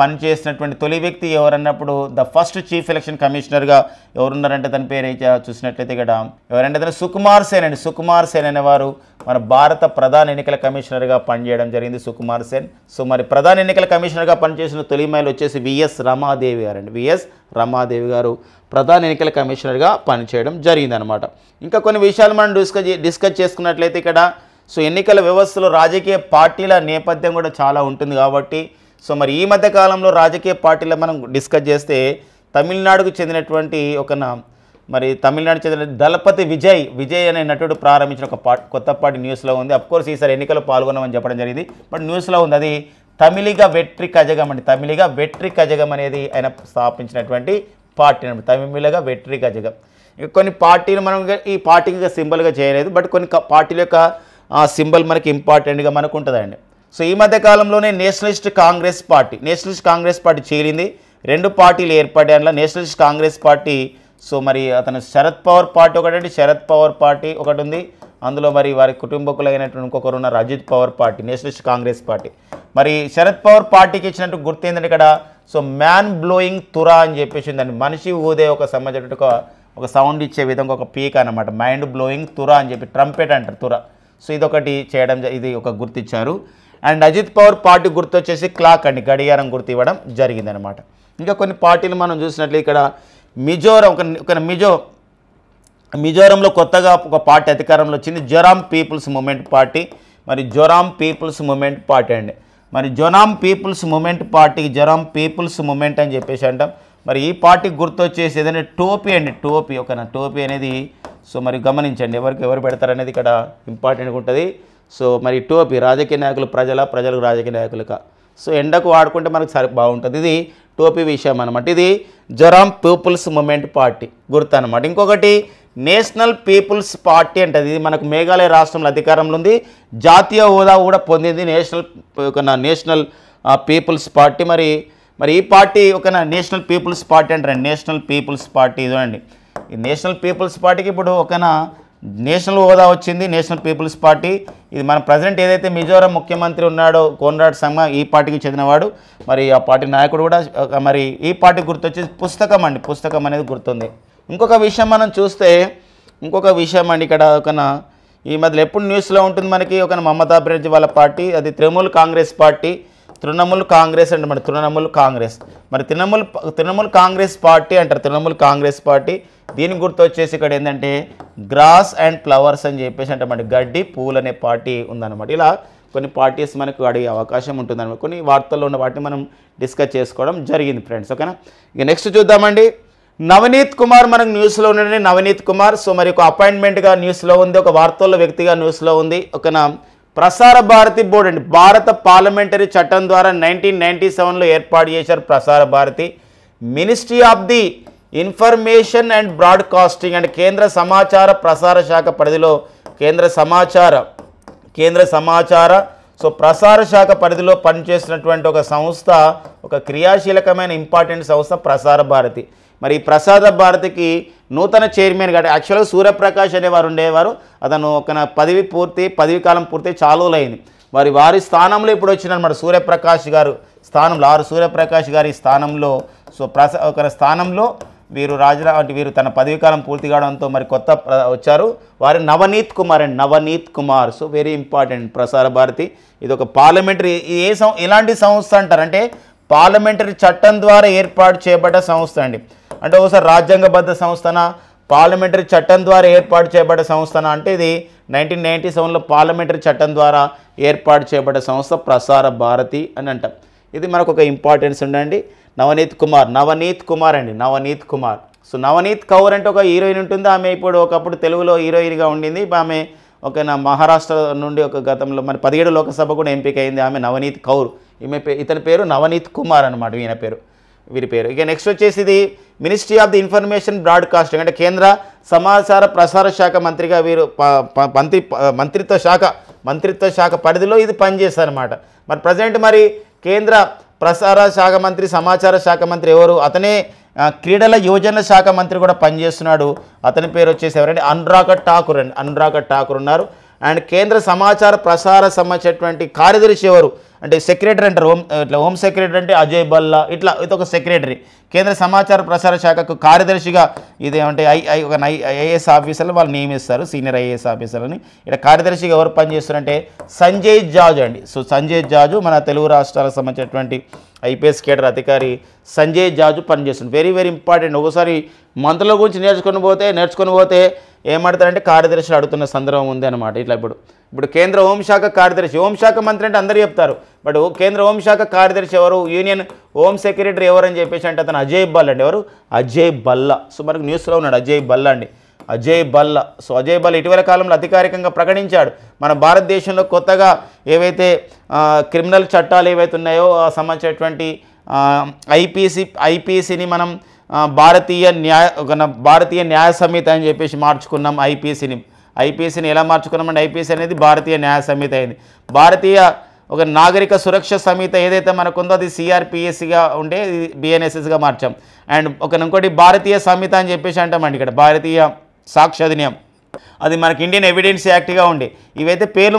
పనిచేసినటువంటి తొలి వ్యక్తి ఎవరన్నప్పుడు ద ఫస్ట్ చీఫ్ ఎలక్షన్ కమిషనర్గా ఎవరున్నారంటే తన పేరు చూసినట్లయితే ఇక్కడ ఎవరంటే తన సుకుమార్ సేన్ అండి సుకుమార్ సేన్ అనేవారు మన భారత ప్రధాన ఎన్నికల కమిషనర్గా పనిచేయడం జరిగింది సుకుమార్ సేన్ సో మరి ప్రధాన ఎన్నికల కమిషనర్గా పనిచేసిన తొలి మహిళ వచ్చేసి విఎస్ రమాదేవి గారు అండి విఎస్ రమాదేవి గారు ప్రధాన ఎన్నికల కమిషనర్గా పనిచేయడం జరిగిందనమాట ఇంకా కొన్ని విషయాలు మనం డిస్కస్ డిస్కస్ చేసుకున్నట్లయితే ఇక్కడ సో ఎన్నికల వ్యవస్థలో రాజకీయ పార్టీల నేపథ్యం కూడా చాలా ఉంటుంది కాబట్టి సో మరి ఈ మధ్య కాలంలో రాజకీయ పార్టీల మనం డిస్కస్ చేస్తే తమిళనాడుకు చెందినటువంటి ఒక మరి తమిళనాడు చెందిన దళపతి విజయ్ విజయ్ అనే నటుడు ప్రారంభించిన ఒక కొత్త పార్టీ న్యూస్లో ఉంది అఫ్కోర్స్ ఈసారి ఎన్నికలు పాల్గొన్నామని చెప్పడం జరిగింది బట్ న్యూస్లో ఉంది అది తమిళిగా వెట్రి కజగం అండి తమిళిగా వెట్రి కజగం అనేది ఆయన స్థాపించినటువంటి పార్టీ అండి తమిళగా వెట్రి కజగం కొన్ని పార్టీలు మనం ఈ పార్టీకి సింబల్గా చేయలేదు బట్ కొన్ని పార్టీల యొక్క ఆ సింబల్ మనకి ఇంపార్టెంట్గా మనకు ఉంటుందండి సో ఈ మధ్య కాలంలోనే నేషనలిస్ట్ కాంగ్రెస్ పార్టీ నేషనలిస్ట్ కాంగ్రెస్ పార్టీ చేరింది రెండు పార్టీలు ఏర్పడే నేషనలిస్ట్ కాంగ్రెస్ పార్టీ సో మరి అతను శరద్ పవర్ పార్టీ ఒకటండి శరద్ పవర్ పార్టీ ఒకటి ఉంది అందులో మరి వారి కుటుంబకులైనటువంటి ఇంకొకరు ఉన్నారు అజిత్ పవర్ పార్టీ నేషనలిస్ట్ కాంగ్రెస్ పార్టీ మరి శరద్ పవర్ పార్టీకి ఇచ్చినట్టు గుర్తు ఏంటంటే ఇక్కడ సో మ్యాన్ బ్లోయింగ్ తురా అని చెప్పేసి ఉందండి మనిషి ఊదే ఒక సంబంధించిన ఒక సౌండ్ ఇచ్చే విధంగా ఒక పీక్ అనమాట మైండ్ బ్లోయింగ్ తురా అని చెప్పి ట్రంపెట్ అంటారు తురా సో ఇదొకటి చేయడం ఇది ఒక గుర్తిచ్చారు అండ్ అజిత్ పవర్ పార్టీ గుర్తు వచ్చేసి క్లాక్ అండి గడియారం గుర్తు ఇవ్వడం జరిగిందనమాట ఇంకా కొన్ని పార్టీలు మనం చూసినట్లు ఇక్కడ మిజోరం ఒక మిజో మిజోరంలో కొత్తగా ఒక పార్టీ అధికారంలో వచ్చింది జొరామ్ పీపుల్స్ మూమెంట్ పార్టీ మరి జొరామ్ పీపుల్స్ మూమెంట్ పార్టీ అండి మరి జొరామ్ పీపుల్స్ మూమెంట్ పార్టీకి జొరామ్ పీపుల్స్ మూమెంట్ అని చెప్పేసి అంటాం మరి ఈ పార్టీకి గుర్తొచ్చేసి ఏదైనా టోపీ అండి టోపీ ఒక టోపీ అనేది సో మరి గమనించండి ఎవరికి ఎవరు పెడతారనేది ఇక్కడ ఇంపార్టెంట్గా ఉంటుంది సో మరి టోపీ రాజకీయ నాయకులు ప్రజల ప్రజలకు రాజకీయ నాయకులక సో ఎండకు వాడుకుంటే మనకు సరి బాగుంటుంది ఇది టోపీ విషయం అనమాట ఇది జొరామ్ పీపుల్స్ మూమెంట్ పార్టీ గుర్తు అనమాట ఇంకొకటి నేషనల్ పీపుల్స్ పార్టీ అంటుంది ఇది మనకు మేఘాలయ రాష్ట్రంలో అధికారంలో ఉంది జాతీయ హోదా కూడా పొందింది నేషనల్ నేషనల్ పీపుల్స్ పార్టీ మరి మరి ఈ పార్టీ ఒక నేషనల్ పీపుల్స్ పార్టీ అంటారండి నేషనల్ పీపుల్స్ పార్టీ చూడండి ఈ నేషనల్ పీపుల్స్ పార్టీకి ఇప్పుడు ఒక నేషనల్ హోదా వచ్చింది నేషనల్ పీపుల్స్ పార్టీ ఇది మన ప్రజెంట్ ఏదైతే మిజోరాం ముఖ్యమంత్రి ఉన్నాడో కోన్రాడ్ సంగ ఈ పార్టీకి చెందినవాడు మరి ఆ పార్టీ నాయకుడు కూడా మరి ఈ పార్టీ గుర్తొచ్చి పుస్తకం అండి పుస్తకం అనేది గుర్తుంది ఇంకొక విషయం మనం చూస్తే ఇంకొక విషయం అండి ఇక్కడ ఒక ఈ మధ్యలో ఎప్పుడు న్యూస్లో ఉంటుంది మనకి ఒక మమతా బెనర్జీ వాళ్ళ పార్టీ అది తృణమూల్ కాంగ్రెస్ పార్టీ తృణమూల్ కాంగ్రెస్ అంటే మరి తృణమూల్ కాంగ్రెస్ మరి తృణమూల్ తృణమూల్ కాంగ్రెస్ పార్టీ అంటారు తృణమూల్ కాంగ్రెస్ పార్టీ దీని గుర్తు వచ్చేసి ఇక్కడ ఏంటంటే గ్రాస్ అండ్ ఫ్లవర్స్ అని చెప్పేసి అంటే గడ్డి పూలు అనే పార్టీ ఉందన్నమాట ఇలా కొన్ని పార్టీస్ మనకు అడిగే అవకాశం ఉంటుందన్నమాట కొన్ని వార్తల్లో ఉన్న వాటిని మనం డిస్కస్ చేసుకోవడం జరిగింది ఫ్రెండ్స్ ఓకేనా ఇక నెక్స్ట్ చూద్దామండి నవనీత్ కుమార్ మనకు న్యూస్లో ఉండండి నవనీత్ కుమార్ సో మరి ఒక అపాయింట్మెంట్గా న్యూస్లో ఉంది ఒక వార్తల్లో వ్యక్తిగా న్యూస్లో ఉంది ఒకనా ప్రసార భారతి బోర్డు అండి భారత పార్లమెంటరీ చట్టం ద్వారా నైన్టీన్ నైన్టీ సెవెన్లో ఏర్పాటు చేశారు Prasar Bharati ministry of the information and broadcasting and కేంద్ర సమాచార ప్రసార శాఖ పరిధిలో కేంద్ర సమాచార కేంద్ర సమాచార సో ప్రసార శాఖ పరిధిలో పనిచేసినటువంటి ఒక సంస్థ ఒక క్రియాశీలకమైన ఇంపార్టెంట్ సంస్థ ప్రసార భారతి మరి ప్రసాద భారతికి నూతన చైర్మన్ గారు యాక్చువల్గా సూర్యప్రకాష్ అనేవారు ఉండేవారు అతను ఒక పదవి పూర్తి పదవి కాలం పూర్తి చాలులైంది వారి వారి స్థానంలో ఇప్పుడు వచ్చిందనమాట సూర్యప్రకాష్ గారు స్థానంలో ఆరు సూర్యప్రకాష్ గారి స్థానంలో సో ప్రస ఒక స్థానంలో వీరు రాజరా అంటే వీరు తన పదవీకాలం పూర్తి కావడంతో మరి కొత్త వచ్చారు వారి Navneet Kumar and Navneet Kumar so very important Prasar Bharati ఇది ఒక పార్లమెంటరీ ఏ సం ఎలాంటి సంస్థ అంటారంటే పార్లమెంటరీ చట్టం ద్వారా ఏర్పాటు చేయబడ్డ సంస్థ అండి అంటే ఒకసారి రాజ్యాంగబద్ధ సంస్థన పార్లమెంటరీ చట్టం ద్వారా ఏర్పాటు చేయబడ్డ సంస్థన అంటే ఇది నైన్టీన్ నైంటీ సెవెన్లో పార్లమెంటరీ చట్టం ద్వారా ఏర్పాటు చేయబడ్డ సంస్థ ప్రసార భారతి అని అంటాం ఇది మనకు ఒక ఇంపార్టెన్స్ ఉండండి నవనీత్ కుమార్ నవనీత్ కుమార్ అండి నవనీత్ కుమార్ సో నవనీత్ కౌర్ అంటే ఒక హీరోయిన్ ఉంటుంది ఆమె ఇప్పుడు ఒకప్పుడు తెలుగులో హీరోయిన్గా ఉండింది ఆమె ఒక నా మహారాష్ట్ర నుండి ఒక గతంలో మరి పదిహేడు లోకసభ కూడా ఎంపిక అయింది ఆమె నవనీత్ కౌర్ ఈమె ఇతని పేరు నవనీత్ కుమార్ అనమాట ఈయన పేరు వీరి పేరు ఇక నెక్స్ట్ వచ్చేసి ఇది ministry of the information broadcasting అంటే కేంద్ర సమాచార ప్రసార శాఖ మంత్రిగా వీరు మంత్రి మంత్రిత్వ శాఖ మంత్రిత్వ శాఖ పరిధిలో ఇది పనిచేస్తారనమాట మరి ప్రజెంట్ మరి కేంద్ర ప్రసార శాఖ మంత్రి సమాచార శాఖ మంత్రి ఎవరు అతనే క్రీడల యోజన శాఖ మంత్రి కూడా పనిచేస్తున్నాడు అతని పేరు వచ్చేసి ఎవరంటే అనురాగ ఠాకూర్ అండి అనురాగ ఠాకూర్ ఉన్నారు అండ్ కేంద్ర సమాచార ప్రసార సంబంధించినటువంటి కార్యదర్శి ఎవరు అంటే సెక్రటరీ అంటారు హోమ్ ఇట్లా హోమ్ సెక్రటరీ అంటే అజయ్ బల్లా ఇట్లా ఇది ఒక సెక్రటరీ కేంద్ర సమాచార ప్రసార శాఖకు కార్యదర్శిగా ఇదేమంటే అంటే ఐ ఒక ఐఏఎస్ ఆఫీసర్లు వాళ్ళు నియమిస్తారు సీనియర్ ఐఏఎస్ ఆఫీసర్లని ఇక్కడ కార్యదర్శిగా ఎవరు పనిచేస్తారంటే సంజయ్ జాజ్ అండి సో సంజయ్ జాజు మన తెలుగు రాష్ట్రాలకు సంబంధించినటువంటి ఐపీఎస్ కేటర్ అధికారి సంజయ్ జాజు పనిచేస్తుంది వెరీ వెరీ ఇంపార్టెంట్ ఒకసారి మంత్రుల గురించి నేర్చుకొని పోతే నేర్చుకొని పోతే ఏమడతారంటే కార్యదర్శులు అడుగుతున్న సందర్భం ఉంది అనమాట ఇట్లా ఇప్పుడు ఇప్పుడు కేంద్ర హోంశాఖ కార్యదర్శి హోంశాఖ మంత్రి అంటే అందరూ చెప్తారు బట్ కేంద్ర హోంశాఖ కార్యదర్శి ఎవరు యూనియన్ హోమ్ సెక్రటరీ ఎవరు అని చెప్పేసి అంటే అతను అజయ్ బల్ అండి ఎవరు అజయ్ బల్లా సో మనకు న్యూస్లో ఉన్నాడు అజయ్ బల్లా అండి అజయ్ బల్లా సో అజయ్ బల్ల ఇటీవల కాలంలో అధికారికంగా ప్రకటించాడు మన భారతదేశంలో కొత్తగా ఏవైతే క్రిమినల్ చట్టాలు ఏవైతే ఉన్నాయో సంబంధించినటువంటి ఐపీసీ ఐపీసీని మనం భారతీయ న్యాయ భారతీయ న్యాయ సమితి అని చెప్పేసి మార్చుకున్నాం ఐపీసీని ఐపీసీని ఎలా మార్చుకున్నామంటే ఐపీసీ అనేది భారతీయ న్యాయ సమితి అయింది భారతీయ ఒక నాగరిక సురక్ష సమిత ఏదైతే మనకుందో అది సిఆర్పిఎస్సిగా ఉండే బిఎన్ఎస్ఎస్గా మార్చాం అండ్ ఒక ఇంకోటి భారతీయ సంహిత అని చెప్పేసి అంటామండి ఇక్కడ భారతీయ సాక్ష్య అధినియం అది మనకి ఇండియన్ ఎవిడెన్స్ యాక్ట్గా ఉండే ఇవైతే పేర్లు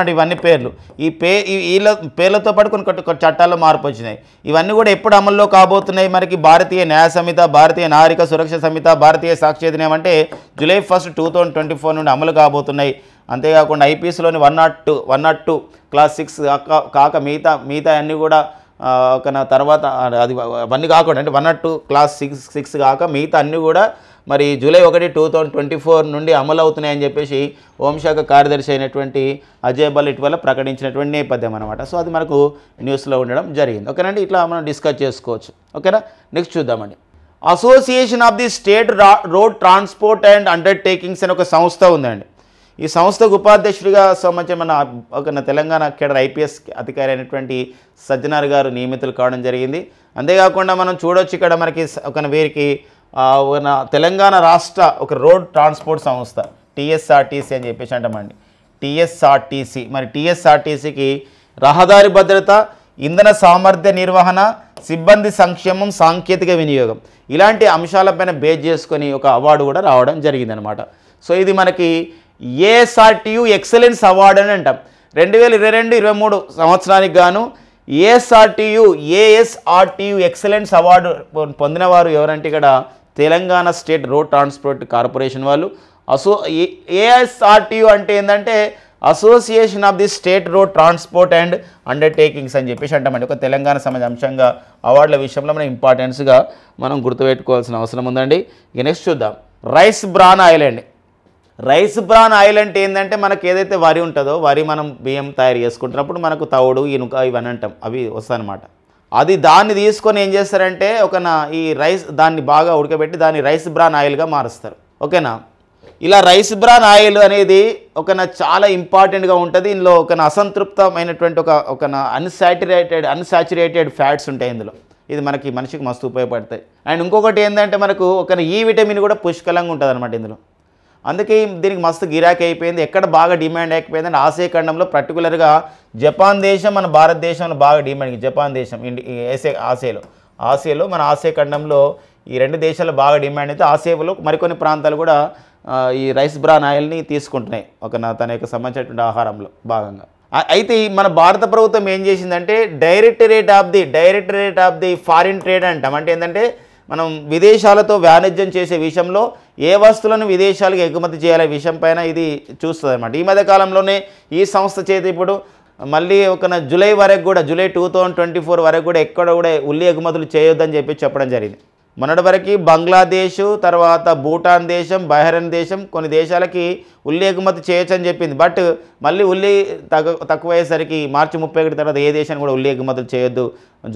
అండి ఇవన్నీ పేర్లు ఈ పే వీళ్ళ పేర్లతో పాటు కొన్ని కొన్ని చట్టాల్లో మార్పు వచ్చినాయి ఇవన్నీ కూడా ఎప్పుడు అమల్లో కాబోతున్నాయి మనకి భారతీయ న్యాయ సంహిత భారతీయ నాగరిక సురక్ష సంహిత భారతీయ సాక్షి అధినియం అంటే July first two thousand twenty four నుండి అమలు కాబోతున్నాయి అంతేకాకుండా ఐపీఎస్లోని one nought two one nought two clause six కాక మిగతా మిగతా అన్నీ కూడా ఒక తర్వాత అది అవన్నీ కాకుండా అంటే one nought two clause six six కాక మిగతా అన్నీ కూడా మరి జూలై ఒకటి టూ థౌజండ్ ట్వంటీ ఫోర్ నుండి అమలవుతున్నాయని చెప్పేసి హోంశాఖ కార్యదర్శి అయినటువంటి అజయ్ బల్ ఇటీవల ప్రకటించినటువంటి నేపథ్యం అనమాట సో అది మనకు న్యూస్లో ఉండడం జరిగింది ఓకేనండి ఇట్లా మనం డిస్కస్ చేసుకోవచ్చు ఓకేనా నెక్స్ట్ చూద్దామండి association of the state road transport and undertakings అని ఒక సంస్థ ఉందండి ఈ సంస్థకు ఉపాధ్యక్షుడిగా సంబంధించిన ఒక తెలంగాణ కేడర్ ఐపీఎస్ అధికారి అయినటువంటి సజ్జనార్ గారు నియమితులు కావడం జరిగింది అంతేకాకుండా మనం చూడొచ్చు ఇక్కడ మనకి ఒక వీరికి తెలంగాణ రాష్ట్ర ఒక రోడ్ ట్రాన్స్పోర్ట్ సంస్థ టీఎస్ఆర్టీసీ అని చెప్పేసి అంటామండి టీఎస్ఆర్టీసీ మరి టీఎస్ఆర్టీసీకి రహదారి భద్రత ఇంధన సామర్థ్య నిర్వహణ సిబ్బంది సంక్షేమం సాంకేతిక వినియోగం ఇలాంటి అంశాలపైన బేజ్ చేసుకొని ఒక అవార్డు కూడా రావడం జరిగిందనమాట సో ఇది మనకి ఏఎస్ఆర్టీయు ఎక్సలెన్స్ అవార్డు అని అంటాం రెండు వేల ఇరవై రెండు ఇరవై మూడు సంవత్సరానికి గాను ఏఎస్ఆర్టీయు ఏఎస్ఆర్టీయు ఎక్సలెన్స్ అవార్డు పొందిన వారు ఎవరంటే ఇక్కడ Telangana state road transport corporation వాళ్ళు అసో ఏఎస్ఆర్టీయు అంటే ఏంటంటే association of the state road transport and undertakings అని చెప్పేసి అంటామండి ఒక తెలంగాణ సమాజ అంశంగా అవార్డుల విషయంలో మనం ఇంపార్టెన్స్గా మనం గుర్తుపెట్టుకోవాల్సిన అవసరం ఉందండి ఇక నెక్స్ట్ చూద్దాం రైస్ బ్రాన్ ఆయిల్ అండి రైస్ బ్రాన్ ఆయిల్ అంటే ఏంటంటే మనకు ఏదైతే వరి ఉంటుందో వరి మనం బియ్యం తయారు చేసుకుంటున్నప్పుడు మనకు తవుడు ఇనుక ఇవన్నీ అంటాం అవి వస్తాయన్నమాట అది దాన్ని తీసుకొని ఏం చేస్తారంటే ఒక నా ఈ రైస్ దాన్ని బాగా ఉడకబెట్టి దాన్ని రైస్ బ్రాన్ ఆయిల్గా మారుస్తారు ఓకేనా ఇలా రైస్ బ్రాన్ ఆయిల్ అనేది ఒక చాలా ఇంపార్టెంట్గా ఉంటుంది ఇందులో ఒక అసంతృప్తమైనటువంటి ఒక ఒక అన్సాచురేటెడ్ అన్సాచురేటెడ్ ఫ్యాట్స్ ఉంటాయి ఇందులో ఇది మనకి మనిషికి మస్తు ఉపయోగపడతాయి అండ్ ఇంకొకటి ఏంటంటే మనకు ఒక ఈ విటమిన్ కూడా పుష్కలంగా ఉంటుంది అనమాట ఇందులో అందుకే దీనికి మస్తు గిరాకీ అయిపోయింది ఎక్కడ బాగా డిమాండ్ అయిపోయింది అంటే ఆసియా ఖండంలో పర్టికులర్గా జపాన్ దేశం మన భారతదేశంలో బాగా డిమాండ్ జపాన్ దేశం ఇండి ఏసే ఆసియాలో ఆసియాలో మన ఆసియా ఖండంలో ఈ రెండు దేశాలు బాగా డిమాండ్ అయితే ఆసియాలో మరికొన్ని ప్రాంతాలు కూడా ఈ రైస్ బ్రాన్ ఆయిల్ని తీసుకుంటున్నాయి ఒక తన యొక్క సంబంధించినటువంటి ఆహారంలో భాగంగా అయితే మన భారత ప్రభుత్వం ఏం చేసిందంటే directorate of the directorate of the foreign trade అంటాం అంటే ఏంటంటే మనం విదేశాలతో వాణిజ్యం చేసే విషయంలో ఏ వస్తువులను విదేశాలకు ఎగుమతి చేయాలనే విషయం పైన ఇది చూస్తుంది అనమాట ఈ మధ్య కాలంలోనే ఈ సంస్థ చేతి ఇప్పుడు మళ్ళీ ఒక జూలై వరకు కూడా జూలై టూ ట్వంటీ ఫోర్ వరకు కూడా ఎక్కడ కూడా ఉల్లి ఎగుమతులు చేయొద్దని చెప్పి చెప్పడం జరిగింది మొన్నటి వరకు బంగ్లాదేశ్ తర్వాత భూటాన్ దేశం బహ్రెయిన్ దేశం కొన్ని దేశాలకి ఉల్లి ఎగుమతి చేయొచ్చని చెప్పింది బట్ మళ్ళీ ఉల్లి తగ్గ తక్కువయ్యేసరికి మార్చి ముప్పై ఒకటి తర్వాత ఏ దేశాన్ని కూడా ఉల్లి ఎగుమతులు చేయొద్దు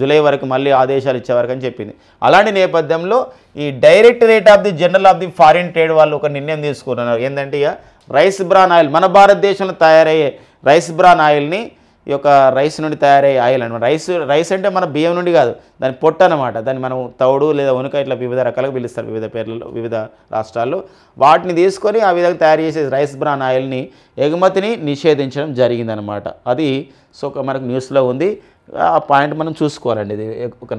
జూలై వరకు మళ్ళీ ఆదేశాలు ఇచ్చేవరకు అని చెప్పింది అలాంటి నేపథ్యంలో ఈ directorate of the general of the foreign trade వాళ్ళు ఒక నిర్ణయం తీసుకున్నారు ఏంటంటే ఇక రైస్ బ్రాన్ ఆయిల్ మన భారతదేశంలో తయారయ్యే రైస్ బ్రాన్ ఆయిల్ని ఈ యొక్క రైస్ నుండి తయారయ్యే ఆయిల్ అనమాట రైస్ రైస్ అంటే మన బియ్యం నుండి కాదు దాని పొట్ట అనమాట దాన్ని మనం తౌడు లేదా ఉనుక ఇట్లా వివిధ రకాలుగా పిలుస్తారు వివిధ పేర్లలో వివిధ రాష్ట్రాల్లో వాటిని తీసుకొని ఆ విధంగా తయారు చేసే రైస్ బ్రాన్ ఆయిల్ని ఎగుమతిని నిషేధించడం జరిగిందనమాట అది సో మనకు న్యూస్లో ఉంది ఆ పాయింట్ మనం చూసుకోవాలండి ఇది ఒక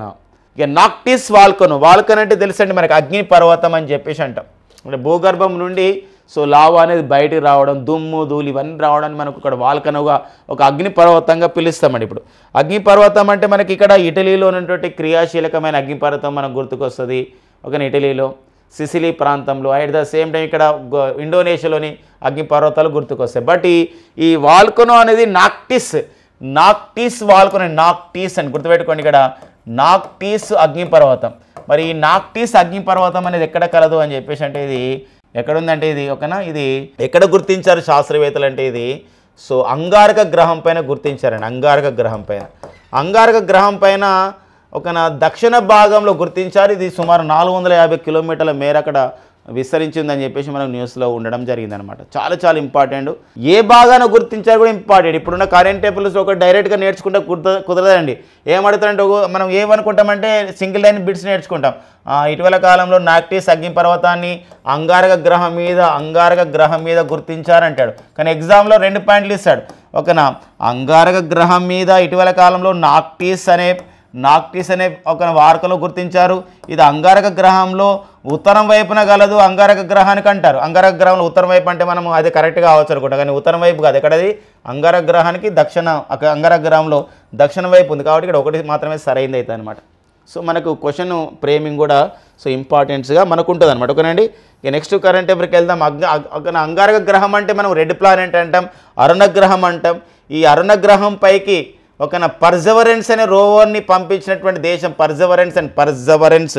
ఇక నాక్టిస్ వాల్కన్ వాల్కన్ అంటే తెలుసండి మనకి అగ్ని పర్వతం అని చెప్పేసి అంటాం అంటే భూగర్భం నుండి సో లావా అనేది బయటికి రావడం దుమ్ము ధూళి ఇవన్నీ రావడానికి మనకు ఇక్కడ వాల్కనుగా ఒక అగ్నిపర్వతంగా పిలుస్తామండి ఇప్పుడు అగ్నిపర్వతం అంటే మనకి ఇక్కడ ఇటలీలో ఉన్నటువంటి క్రియాశీలకమైన అగ్నిపర్వతం మనకు గుర్తుకొస్తుంది ఒక ఇటలీలో సిసిలీ ప్రాంతంలో అట్ ద సేమ్ టైం ఇక్కడ ఇండోనేషియాలోని అగ్నిపర్వతాలు గుర్తుకొస్తాయి బట్ ఈ ఈ వాల్కనో అనేది నాక్టిస్ నాక్టీస్ వాల్కొన నాక్టీస్ అని గుర్తుపెట్టుకోండి ఇక్కడ నాక్టీస్ అగ్నిపర్వతం మరి ఈ నాక్టీస్ అగ్నిపర్వతం అనేది ఎక్కడ కలదు అని చెప్పేసి అంటే ఇది ఎక్కడుందంటే ఇది ఓకేనా ఇది ఎక్కడ గుర్తించారు శాస్త్రవేత్తలు అంటే ఇది సో అంగారక గ్రహం పైన గుర్తించారండి అంగారక గ్రహం పైన అంగారక గ్రహం పైన ఒక దక్షిణ భాగంలో గుర్తించారు ఇది సుమారు నాలుగు వందల యాభై కిలోమీటర్ల మేర అక్కడ విస్తరించిందని చెప్పేసి మనం న్యూస్లో ఉండడం జరిగిందనమాట చాలా చాలా ఇంపార్టెంట్ ఏ భాగాన గుర్తించారు కూడా ఇంపార్టెంట్ ఇప్పుడున్న కరెంట్ టేపుల్స్ ఒక డైరెక్ట్గా నేర్చుకుంటే కుదర కుదరదండి ఏమడుతుందంటే మనం ఏమనుకుంటామంటే సింగిల్ లైన్ బిట్స్ నేర్చుకుంటాం ఇటీవల కాలంలో నాక్టీ సగ్గి పర్వతాన్ని అంగారక గ్రహం మీద అంగారక గ్రహం మీద గుర్తించారంటాడు కానీ ఎగ్జామ్లో రెండు పాయింట్లు ఇస్తాడు ఒకన అంగారక గ్రహం మీద ఇటీవల కాలంలో నాక్టీస్ అనే నాక్టీస్ అనే ఒక వార్కలో గుర్తించారు ఇది అంగారక గ్రహంలో ఉత్తరం వైపున గలదు అంగారక గ్రహానికి అంటారు అంగారక గ్రహంలో ఉత్తరం వైపు అంటే మనం అది కరెక్ట్గా కావచ్చు అనుకుంటాం కానీ ఉత్తరం వైపు కాదు ఎక్కడది అంగారక గ్రహానికి దక్షిణ అంగారక గ్రహంలో దక్షిణ వైపు ఉంది కాబట్టి ఇక్కడ ఒకటి మాత్రమే సరైనది అవుతుంది అనమాట సో మనకు క్వశ్చన్ ఫ్రేమింగ్ కూడా సో ఇంపార్టెన్స్గా మనకు ఉంటుంది అనమాట ఓకేనండి ఇక నెక్స్ట్ కరెంట్ ఎవరికి వెళ్దాం అగ్న అంగారక గ్రహం అంటే మనం రెడ్ ప్లానెట్ అంటాం అరుణ గ్రహం అంటాం ఈ అరుణ గ్రహం పైకి ఒక పర్జవరెన్స్ అనే రోవర్ని పంపించినటువంటి దేశం పర్జవరెన్స్ అండ్ పర్జవరెన్స్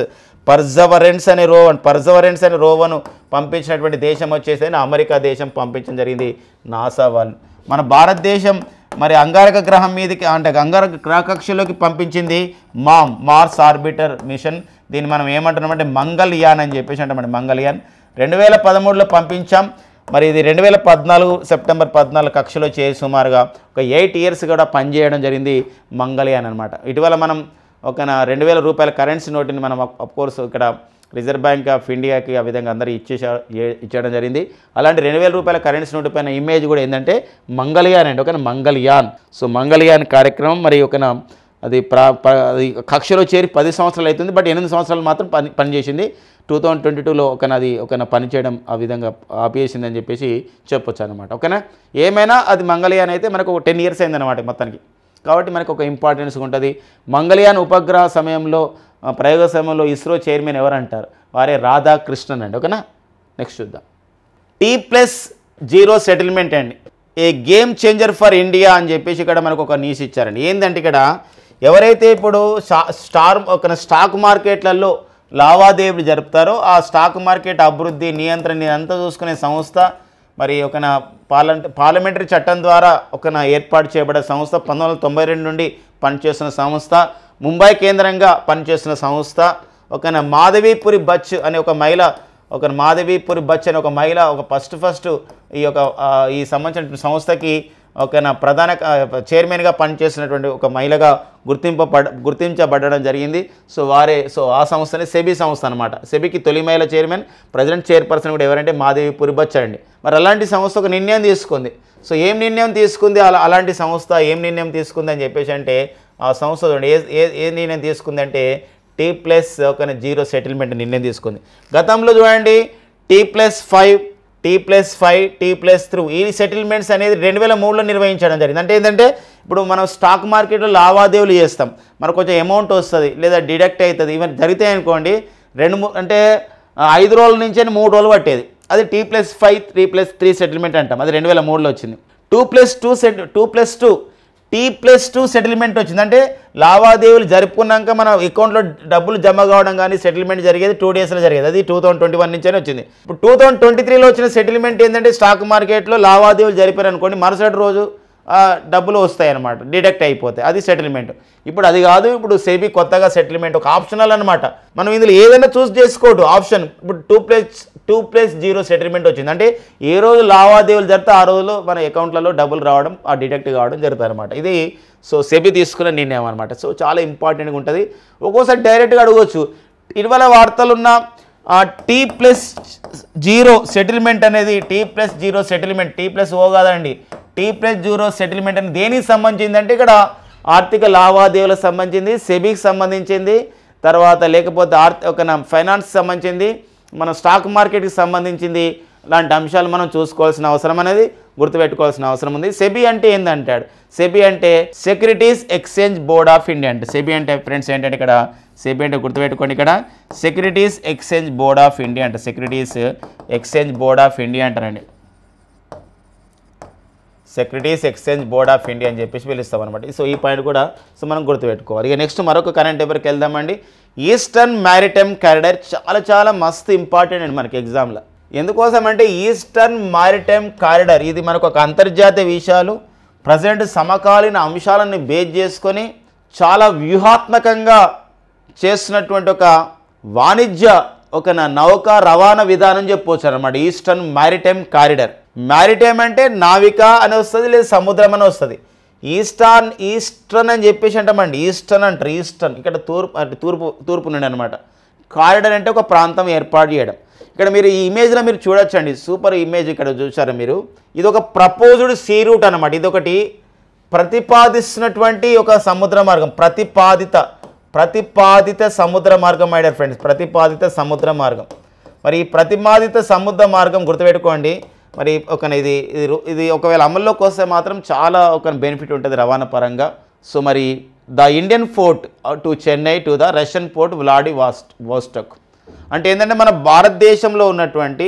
పర్జవరెన్స్ అనే రోవన్ పర్జవరెన్స్ అనే రోవను పంపించినటువంటి దేశం వచ్చేసి అమెరికా దేశం పంపించడం జరిగింది నాసా వాళ్ళు మన భారతదేశం మరి అంగారక గ్రహం మీదకి అంటే అంగారక గ్రహకక్షలోకి పంపించింది మామ్ మార్స్ ఆర్బిటర్ మిషన్ దీన్ని మనం ఏమంటున్నామంటే మంగళయాన్ అని చెప్పేసి అంటామండి మంగళయాన్ రెండు వేల పదమూడులో పంపించాం మరి ఇది రెండు వేల పద్నాలుగు సెప్టెంబర్ పద్నాలుగు కక్షలో చేసి సుమారుగా ఒక ఎయిట్ ఇయర్స్ కూడా పనిచేయడం జరిగింది మంగళయాన్ అనమాట ఇటీవల మనం ఒక రెండు వేల రూపాయల కరెన్సీ నోటుని మనం కోర్స్ ఇక్కడ రిజర్వ్ బ్యాంక్ ఆఫ్ ఇండియాకి ఆ విధంగా అందరూ ఇచ్చేసా ఇచ్చేయడం జరిగింది అలాంటి రెండు వేల రూపాయల కరెన్సీ నోటు పైన ఇమేజ్ కూడా ఏంటంటే మంగళయాన్ అండి ఒక మంగళయాన్ సో మంగళయాన్ కార్యక్రమం మరి ఒక అది ప్రా అది కక్షలో చేరి పది సంవత్సరాలు అవుతుంది బట్ ఎనిమిది సంవత్సరాలు మాత్రం పని పనిచేసింది టూ థౌజండ్ ట్వంటీ టూలో ఒక అది ఒక పనిచేయడం ఆ విధంగా ఆపేసిందని చెప్పేసి చెప్పొచ్చు అనమాట ఓకేనా ఏమైనా అది మంగళయాన్ అయితే మనకు ఒక టెన్ ఇయర్స్ అయిందనమాట మొత్తానికి కాబట్టి మనకు ఒక ఇంపార్టెన్స్ ఉంటుంది మంగళయాన్ ఉపగ్రహ సమయంలో ప్రయోగ సమయంలో ఇస్రో చైర్మన్ ఎవరంటారు వారే రాధాకృష్ణన్ అండి ఓకేనా నెక్స్ట్ చూద్దాం టీ ప్లస్ జీరో సెటిల్మెంట్ అండి a game changer for India అని చెప్పేసి ఇక్కడ మనకు ఒక న్యూస్ ఇచ్చారండి ఏంటంటే ఇక్కడ ఎవరైతే ఇప్పుడు స్టార్ ఒక స్టాక్ మార్కెట్లలో లావాదేవీలు జరుపుతారో ఆ స్టాక్ మార్కెట్ అభివృద్ధి నియంత్రణ అంతా చూసుకునే సంస్థ మరి ఒక పాలంట పార్లమెంటరీ చట్టం ద్వారా ఒక ఏర్పాటు చేయబడే సంస్థ పంతొమ్మిది తొంభై రెండు నుండి పనిచేస్తున్న సంస్థ ముంబై కేంద్రంగా పనిచేస్తున్న సంస్థ ఒక మాధవీపురి బచ్ అనే ఒక మహిళ ఒక మాధవీపురి బచ్ అనే ఒక మహిళ ఒక ఫస్ట్ ఫస్ట్ ఈ యొక్క ఈ సంబంధించిన సంస్థకి ఓకేనా ప్రధాన చైర్మన్గా పనిచేసినటువంటి ఒక మహిళగా గుర్తింపబడ గుర్తించబడడం జరిగింది సో వారే సో ఆ సంస్థని సెబీ సంస్థ అనమాట సెబీకి తొలి మహిళ చైర్మన్ ప్రెసిడెంట్ చైర్పర్సన్ కూడా ఎవరంటే మాదేవి పురి అండి మరి అలాంటి సంస్థ ఒక నిర్ణయం తీసుకుంది సో ఏం నిర్ణయం తీసుకుంది అలా అలాంటి సంస్థ ఏం నిర్ణయం తీసుకుంది అని చెప్పేసి అంటే ఆ సంస్థ ఏ ఏ నిర్ణయం తీసుకుంది అంటే టీ ప్లస్ ఒక జీరో సెటిల్మెంట్ నిర్ణయం తీసుకుంది గతంలో చూడండి T plus five T plus five T plus three ఈ సెటిల్మెంట్స్ అనేది రెండు వేల మూడులో నిర్వహించడం జరిగింది అంటే ఏంటంటే ఇప్పుడు మనం స్టాక్ మార్కెట్లో లావాదేవీలు చేస్తాం మనకు కొంచెం అమౌంట్ వస్తుంది లేదా డిడక్ట్ అవుతుంది ఇవన్నీ జరిగితే అనుకోండి రెండు అంటే ఐదు రోజుల నుంచి మూడు రోజులు పట్టేది అది T plus five three plus three settlement అంటాం అది రెండు వేల మూడులో వచ్చింది two plus two set two plus two T plus two settlement వచ్చింది అంటే లావాదేవీలు జరుపుకున్నాక మన అకౌంట్లో డబ్బులు జమ కావడం కానీ సెటిల్మెంట్ జరిగేది టూ డేస్లో జరిగేది అది టూ థౌసండ్ ట్వంటీ వన్ నుంచే వచ్చింది ఇప్పుడు టూ థౌసండ్ ట్వంటీ త్రీలో వచ్చిన సెటిల్మెంట్ ఏంటంటే స్టాక్ మార్కెట్లో లావాదేవీలు జరిపారు అనుకోండి మరుసటి రోజు డబ్బులు వస్తాయి అన్నమాట డిడక్ట్ అయిపోతాయి అది సెటిల్మెంట్ ఇప్పుడు అది కాదు ఇప్పుడు సేబీ కొత్తగా సెటిల్మెంట్ ఒక ఆప్షనల్ అనమాట మనం ఇందులో ఏదైనా చూస్ చేసుకోవద్దు ఆప్షన్ ఇప్పుడు two plus two plus zero settlement వచ్చింది అంటే ఏ రోజు లావాదేవీలు జరిగితే ఆ రోజులో మన అకౌంట్లలో డబ్బులు రావడం ఆ డిడక్ట్ కావడం జరుగుతుంది అనమాట ఇది సో సెబీ తీసుకునే నిర్ణయం అనమాట సో చాలా ఇంపార్టెంట్గా ఉంటుంది ఒక్కోసారి డైరెక్ట్గా అడగవచ్చు ఇటీవల వార్తలున్న ఆ టీ ప్లస్ జీరో సెటిల్మెంట్ అనేది T plus zero settlement T plus ఓ కాదండి టీ ప్లస్ జీరో సెటిల్మెంట్ అనేది దేనికి సంబంధించిందంటే ఇక్కడ ఆర్థిక లావాదేవీలకు సంబంధించింది సెబీకి సంబంధించింది తర్వాత లేకపోతే ఆర్థిక ఫైనాన్స్ సంబంధించింది మన స్టాక్ మార్కెట్కి సంబంధించింది లాంటి అంశాలు మనం చూసుకోవాల్సిన అవసరం అనేది గుర్తుపెట్టుకోవాల్సిన అవసరం ఉంది సెబీ అంటే ఏంటంటాడు సెబీ అంటే securities exchange board of India అంటే సెబీ అంటే ఫ్రెండ్స్ ఏంటంటే ఇక్కడ సెబీ అంటే గుర్తుపెట్టుకోండి ఇక్కడ securities exchange board of India అంటే securities exchange board of India అంటారండి securities exchange board of India అని చెప్పేసి పిలుస్తాం అనమాట సో ఈ పాయింట్ కూడా సో మనం గుర్తుపెట్టుకోవాలి ఇక నెక్స్ట్ మరొక కరెంట్ ఎవరికి వెళ్దామండి ఈస్టర్న్ మ్యారిటైమ్ క్యారిడర్ చాలా చాలా మస్తు ఇంపార్టెంట్ అండి మనకి ఎగ్జామ్లో ఎందుకోసం అంటే ఈస్టర్న్ మారిటైమ్ కారిడార్ ఇది మనకు ఒక అంతర్జాతీయ విషయాలు ప్రజెంట్ సమకాలీన అంశాలను బేజ్ చేసుకొని చాలా వ్యూహాత్మకంగా చేస్తున్నటువంటి ఒక వాణిజ్య ఒక నౌక రవాణా విధానం చెప్పవచ్చు అనమాట ఈస్టర్న్ మారిటైమ్ కారిడార్ మ్యారిటైమ్ అంటే నావిక అని వస్తుంది లేదా సముద్రం అని వస్తుంది ఈస్టర్న్ ఈస్టర్న్ అని చెప్పేసి అంటామండి ఈస్టర్న్ అంటారు ఈస్టర్న్ ఇక్కడ తూర్పు అంటే తూర్పు తూర్పు నుండి అనమాట కారిడార్ అంటే ఒక ప్రాంతం ఏర్పాటు చేయడం ఇక్కడ మీరు ఈ ఇమేజ్లో మీరు చూడొచ్చండి సూపర్ ఇమేజ్ ఇక్కడ చూసారు మీరు ఇది ఒక ప్రపోజ్డ్ సీ రూట్ అనమాట ఇదొకటి ప్రతిపాదిస్తున్నటువంటి ఒక సముద్ర మార్గం ప్రతిపాదిత ప్రతిపాదిత సముద్ర మార్గం అయ్యారు ఫ్రెండ్స్ ప్రతిపాదిత సముద్ర మార్గం మరి ఈ ప్రతిపాదిత సముద్ర మార్గం గుర్తుపెట్టుకోండి మరి ఒక ఇది ఇది ఒకవేళ అమల్లోకి వస్తే మాత్రం చాలా ఒక బెనిఫిట్ ఉంటుంది రవాణా పరంగా సో మరి the Indian port to Chennai to the Russian port Vladivostok అంటే ఏంటంటే మన భారతదేశంలో ఉన్నటువంటి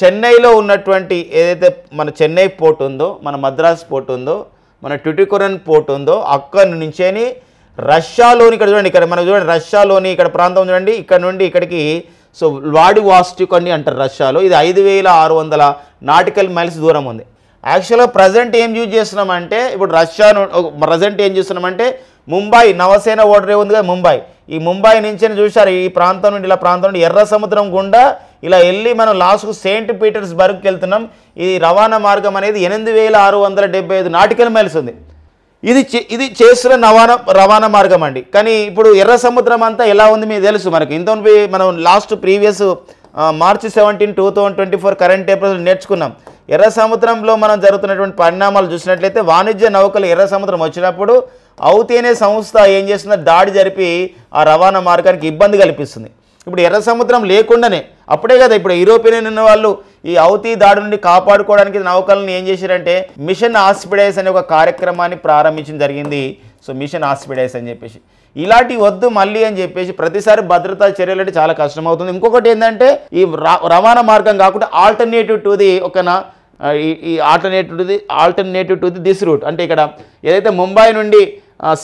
చెన్నైలో ఉన్నటువంటి ఏదైతే మన చెన్నై పోర్ట్ ఉందో మన మద్రాస్ పోర్ట్ ఉందో మన ట్యుటికొరన్ పోర్ట్ ఉందో అక్కడి నుంచేని రష్యాలోని ఇక్కడ చూడండి ఇక్కడ మనం చూడండి రష్యాలోని ఇక్కడ ప్రాంతం చూడండి ఇక్కడ నుండి ఇక్కడికి సో వాడి వాడివాస్టిక్ అని అంటారు రష్యాలో ఇది ఐదు వేల ఆరు వందల నాటికల్ మైల్స్ దూరం ఉంది యాక్చువల్గా ప్రజెంట్ ఏం యూజ్ చేస్తున్నామంటే ఇప్పుడు రష్యా ప్రజెంట్ ఏం చేస్తున్నామంటే ముంబై నవసేన ఓడరే ఉంది కదా ముంబై ఈ ముంబై నుంచి చూశారు ఈ ప్రాంతం నుండి ఇలా ప్రాంతం నుండి ఎర్ర సముద్రం గుండా ఇలా వెళ్ళి మనం లాస్ట్కు సెయింట్ పీటర్స్బర్గ్కి వెళ్తున్నాం ఇది రవాణా మార్గం అనేది ఎనిమిది వేల ఆరు వందల డెబ్బై ఐదు నాటికల్ మైల్స్ ఉంది ఇది ఇది చేస్తున్న రవాణా రవాణా మార్గం అండి కానీ ఇప్పుడు ఎర్ర సముద్రం అంతా ఎలా ఉంది మీకు తెలుసు మనకి ఇంత మనం last previous March seventeen two thousand twenty four current April నేర్చుకున్నాం ఎర్ర సముద్రంలో మనం జరుగుతున్నటువంటి పరిణామాలు చూసినట్లయితే వాణిజ్య నౌకలు ఎర్ర సముద్రం వచ్చినప్పుడు అవుతేనే సంస్థ ఏం చేస్తుందో దాడి జరిపి ఆ రవాణా మార్గానికి ఇబ్బంది కల్పిస్తుంది ఇప్పుడు ఎర్ర సముద్రం లేకుండానే అప్పుడే కదా ఇప్పుడు యూరోపియన్ ఉన్న వాళ్ళు ఈ అవతీ దాడి నుండి కాపాడుకోవడానికి నౌకలను ఏం చేశారంటే మిషన్ ఆస్పిడైస్ అనే ఒక కార్యక్రమాన్ని ప్రారంభించడం జరిగింది సో మిషన్ ఆస్పిడైస్ అని చెప్పేసి ఇలాంటి వద్దు మళ్ళీ అని చెప్పేసి ప్రతిసారి భద్రతా చర్యలు అంటే చాలా కష్టం అవుతుంది ఇంకొకటి ఏంటంటే ఈ రవాణా మార్గం కాకుండా ఆల్టర్నేటివ్ టు ది ఒకనా ఈ alternative to the alternative to the this route అంటే ఇక్కడ ఏదైతే ముంబై నుండి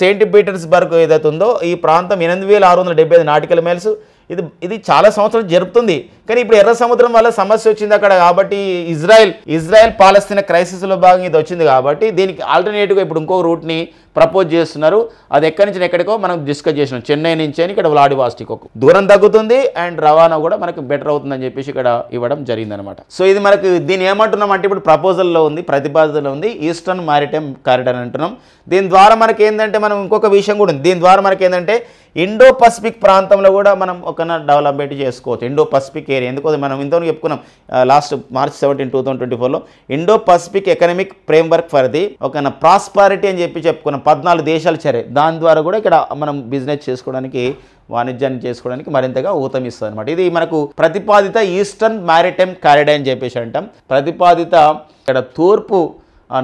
సెయింట్ పీటర్స్బర్గ్ ఏదైతే ఉందో ఈ ప్రాంతం ఎనిమిది వేల ఆరు వందల డెబ్బై ఐదు నాటికల్ మైల్స్ ఇది ఇది చాలా సంవత్సరాలు జరుపుతుంది కానీ ఇప్పుడు ఎర్ర సముద్రం వల్ల సమస్య వచ్చింది అక్కడ కాబట్టి ఇజ్రాయెల్ ఇజ్రాయెల్ పాలస్తీన క్రైసిస్లో భాగంగా ఇది వచ్చింది కాబట్టి దీనికి ఆల్టర్నేటివ్గా ఇప్పుడు ఇంకో రూట్ని ప్రపోజ్ చేస్తున్నారు అది ఎక్కడి నుంచి ఎక్కడికో మనం డిస్కస్ చేసినాం చెన్నై నుంచి అని ఇక్కడ వ్లాడివాస్టిక్ దూరం తగ్గుతుంది అండ్ రవాణా కూడా మనకు బెటర్ అవుతుందని చెప్పేసి ఇక్కడ ఇవ్వడం జరిగిందనమాట సో ఇది మనకు దీన్ని ఏమంటున్నాం అంటే ఇప్పుడు ప్రపోజల్లో ఉంది ప్రతిపాదనలో ఉంది ఈస్టర్న్ మారిటైమ్ కారిడార్ అంటున్నాం దీని ద్వారా మనకి ఏంటంటే మనం ఇంకొక విషయం కూడా ఉంది దీని ద్వారా మనకి ఏంటంటే ఇండో పసిఫిక్ ప్రాంతంలో కూడా మనం ఒక డెవలప్మెంట్ చేసుకోవచ్చు ఇండో పసిఫిక్ ఏరియా ఎందుకంటే మనం ఇంత చెప్పుకున్నాం last March seventeen two thousand twenty ఫోర్లో Indo Pacific economic framework for the ఒక ప్రాస్పారిటీ అని చెప్పి చెప్పుకున్నాం పద్నాలుగు దేశాలు చేరే దాని ద్వారా కూడా ఇక్కడ మనం బిజినెస్ చేసుకోవడానికి వాణిజ్యాన్ని చేసుకోవడానికి మరింతగా ఊతమిస్తుంది అనమాట ఇది మనకు ప్రతిపాదిత ఈస్టర్న్ మ్యారిటైమ్ కారిడే అని చెప్పేసి అంటాం ప్రతిపాదిత ఇక్కడ తూర్పు